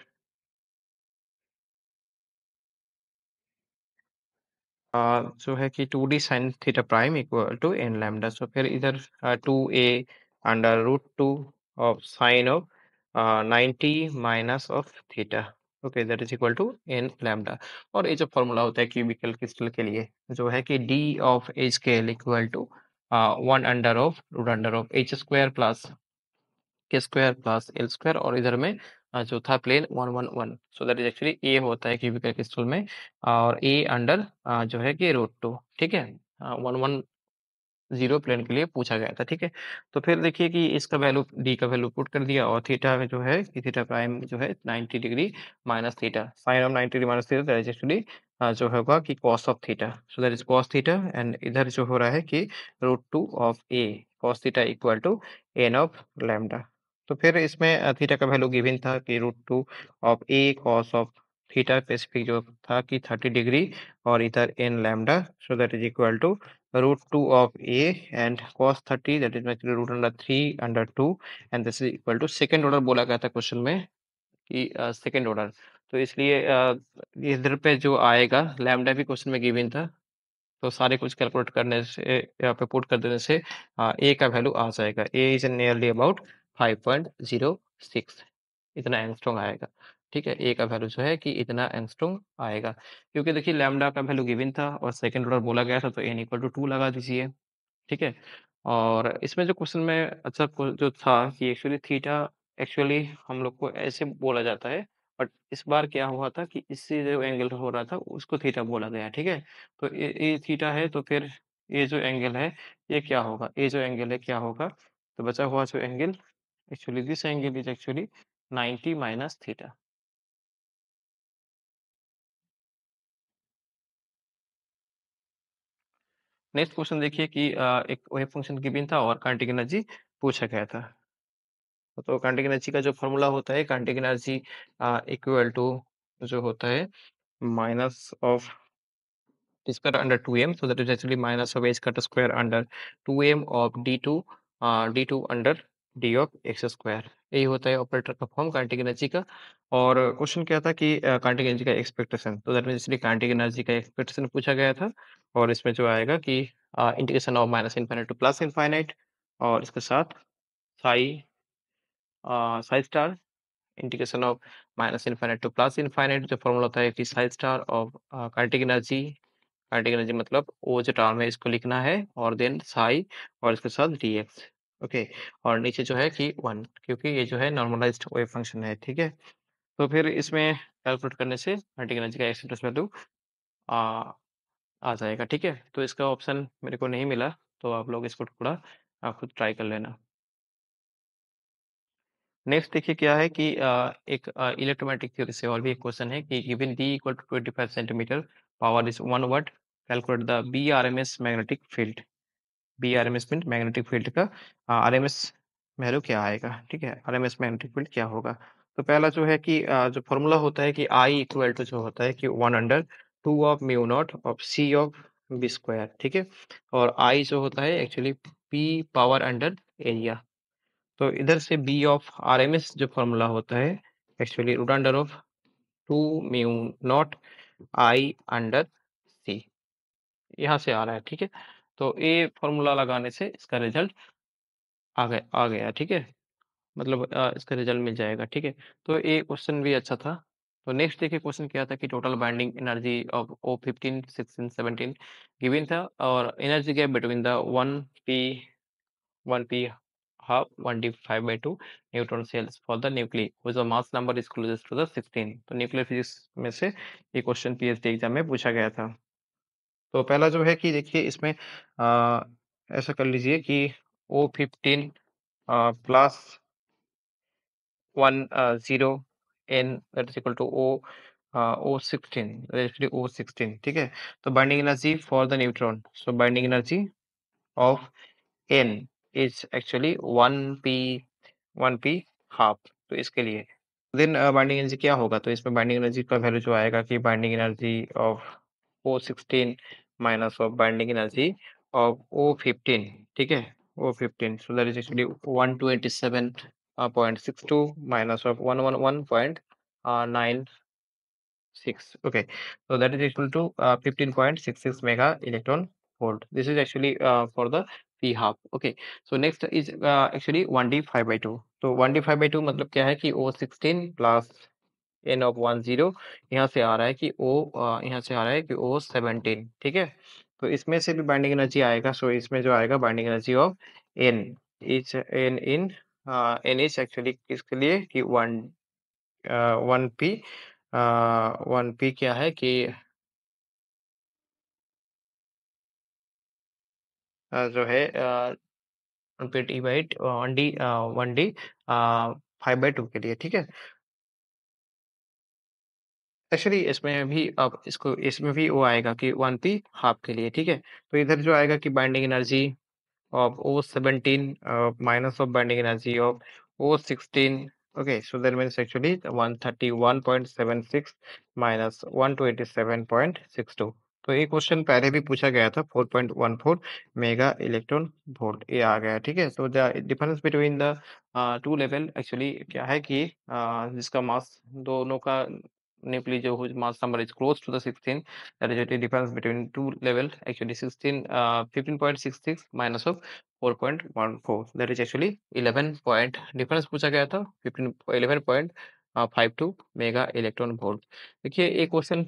आ, जो है कि two D sine theta prime equal to N lambda so फिर इधर two A under root two of sine of ninety minus of theta okay that is equal to N lambda और ये जो फॉर्मूला होता है क्यूबिकल क्रिस्टल के लिए जो है कि D of H K L equal to one under of root under of H square plus K square plus L square और इधर में जो था plane one one one so that is actually A होता है क्यूबिकल क्रिस्टल में और A under जो है कि रूट टू ठीक है वन वन जीरो प्लेन के लिए पूछा गया था ठीक है तो फिर देखिए कि इसका वैल्यू डी का वैल्यू पुट कर दिया और थीटा में जो है कि थीटा प्राइम जो है 90 degree minus theta sine of 90 degree minus theta that is actually जो होगा कि cos of theta so that is cos theta and इधर जो हो रहा है कि root two of A cos theta equal to N of lambda तो फिर इसमें थीटा का वैल्यू गिविन था कि root two of A cos of theta specific जो था कि थर्टी डिग्री और इधर N lambda so that is equal to root two of A and cos thirty that is actually root under three under two and this is equal to second order बोला गया था question में कि second uh, order तो इसलिए uh, इधर पे जो आएगा लैमडा भी क्वेश्चन में गिविन था तो सारे कुछ कैलकुलेट करने से यहाँ पे पुट कर देने से ए का वैल्यू आ जाएगा A is nearly about five point zero six इतना एंगस्ट्रॉन्ग आएगा ठीक है ए का वैल्यू जो है कि इतना एंगस्ट्रोम आएगा क्योंकि देखिए लैमडा का वैल्यू गिविन था और सेकेंड ऑर्डर बोला गया था तो एन इक्वल टू टू लगा दीजिए ठीक है और इसमें जो क्वेश्चन में अच्छा जो था कि एक्चुअली थीटा एक्चुअली हम लोग को ऐसे बोला जाता है बट इस बार क्या हुआ था कि इससे जो एंगल हो रहा था उसको थीटा बोला गया ठीक है तो ए, थीटा है तो फिर ये जो एंगल है ये क्या होगा ये जो एंगल है क्या होगा तो बचा हुआ जो angle actually this angle is actually 90 minus theta next question देखिए कि एक वेव फंक्शन गिवन था और कांटिक एनर्जी पूछा गया था तो कांटिक एनर्जी का जो फॉर्मूला होता है कांटिक एनर्जी इक्वल टू जो होता है minus of under two M so that is actually minus of H cut square under two M of D two D two under D of x square यही होता है operator का form कांटिक energy का और question क्या था कि kinetic energy का एक्सपेक्टेशन तो दैट मीन इसलिए कांटिक एनर्जी का एक्सपेक्टेशन पूछा गया था और इसमें जो आएगा कि integration of minus infinite to plus infinite और इसके साथ psi psi star integration of minus infinite to plus infinite जो फॉर्मूला होता है कि psi star of kinetic energy kinetic energy मतलब ओ जो टर्म है इसको लिखना है और देन साई और इसके साथ डी एक्स ओके और नीचे जो है कि वन क्योंकि ये जो है नॉर्मलाइज्ड वेव फंक्शन है ठीक है तो फिर इसमें कैलकुलेट करने से काइनेटिक एनर्जी का एक्सेप्टेंस वैल्यू आ, आ जाएगा ठीक है तो इसका ऑप्शन मेरे को नहीं मिला तो आप लोग इसको थोड़ा आप खुद ट्राई कर लेना नेक्स्ट देखिए क्या है कि आ, एक इलेक्ट्रोमैटिक थ्योरी से और भी एक क्वेश्चन है कि given D equal to twenty five centimeter power is one watt calculate the B R M S magnetic field B R M S mean magnetic field का आर एम एस वैल्यू क्या आएगा ठीक है R M S magnetic field क्या होगा तो पहला जो है कि जो फॉर्मूला होता है कि आई इक्वल टू जो होता है कि one under two of mu not of C of B square ठीक है और आई जो होता है actually P power under area तो इधर से B of R M S जो फॉर्मूला होता है actually root under of two mu not I under C यहाँ से आ रहा है ठीक है तो ए फॉर्मूला लगाने से इसका रिजल्ट आ गया आ गया ठीक है मतलब आ, इसका रिजल्ट मिल जाएगा ठीक है तो ये क्वेश्चन भी अच्छा था तो नेक्स्ट देखिए क्वेश्चन क्या था कि total binding energy of O fifteen sixteen seventeen given था और energy gap between the one P one P D five by two neutron shells for the nuclei mass number is closest to the sixteen तो nuclear physics में से ये question D exam में पूछा गया था तो पहला जो है कि देखिए इसमें आ, ऐसा कर लीजिए कि O fifteen plus one zero N that is equal to O O sixteen O sixteen ठीक है तो binding energy for the neutron so binding energy of N is actually one P one P half तो इसके लिए then binding energy क्या होगा तो इसमें बाइंडिंग एनर्जी का वैल्यू जो आएगा कि binding energy of O sixteen minus of binding energy of O15 ठीक है O15 so that is actually 127.62 minus of 111.96 okay so that is equal to uh, 15.66 mega electron volt this is actually uh, for the p half okay so next is uh, actually 1d 5 by 2 so 1d 5 by 2 मतलब क्या है कि O16 plus N of one zero यहाँ से आ रहा है कि ओ यहाँ से आ रहा है कि ओ सेवनटीन ठीक है तो इसमें से भी बाइंडिंग एनर्जी आएगा सो इसमें जो आएगा binding energy of N each N in N each actually किसके लिए कि one one P one P क्या है कि जो है one P T by one D one D five by two के लिए ठीक है एक्चुअली इसमें भी अब इसको इसमें भी वो आएगा कि वन पी हाफ के लिए ठीक है तो इधर जो आएगा कि binding energy of O seventeen minus of binding energy of O sixteen okay so actually one one thirty point seven six minus one twenty seven point six two तो ये क्वेश्चन पहले भी पूछा गया था four point one four mega electron volt ये आ गया ठीक है so the difference between the two level actually क्या है कि uh, जिसका मास दोनों का namely whose mass number is close to the 16 that is the difference between two level actually 16 uh 15.66 minus of 4.14 that is actually 11 point difference पूछा गया था 15 11.52 mega electron volt देखिए ये क्वेश्चन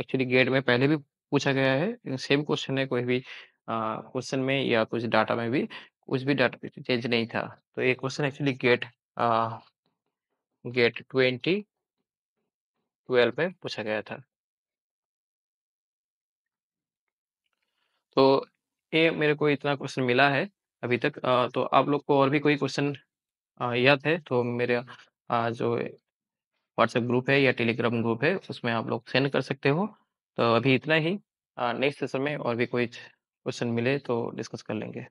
एक्चुअली गेट में पहले भी पूछा गया है सेम क्वेश्चन है कोई भी क्वेश्चन में या कुछ डाटा में भी कुछ भी डाटा चेंज नहीं था तो ये question actually GATE GATE twenty twelve में पूछा गया था तो ये मेरे को इतना क्वेश्चन मिला है अभी तक तो आप लोग को और भी कोई क्वेश्चन याद है तो मेरे जो व्हाट्सएप ग्रुप है या टेलीग्राम ग्रुप है उसमें आप लोग सेंड कर सकते हो तो अभी इतना ही नेक्स्ट सेशन में और भी कोई क्वेश्चन मिले तो डिस्कस कर लेंगे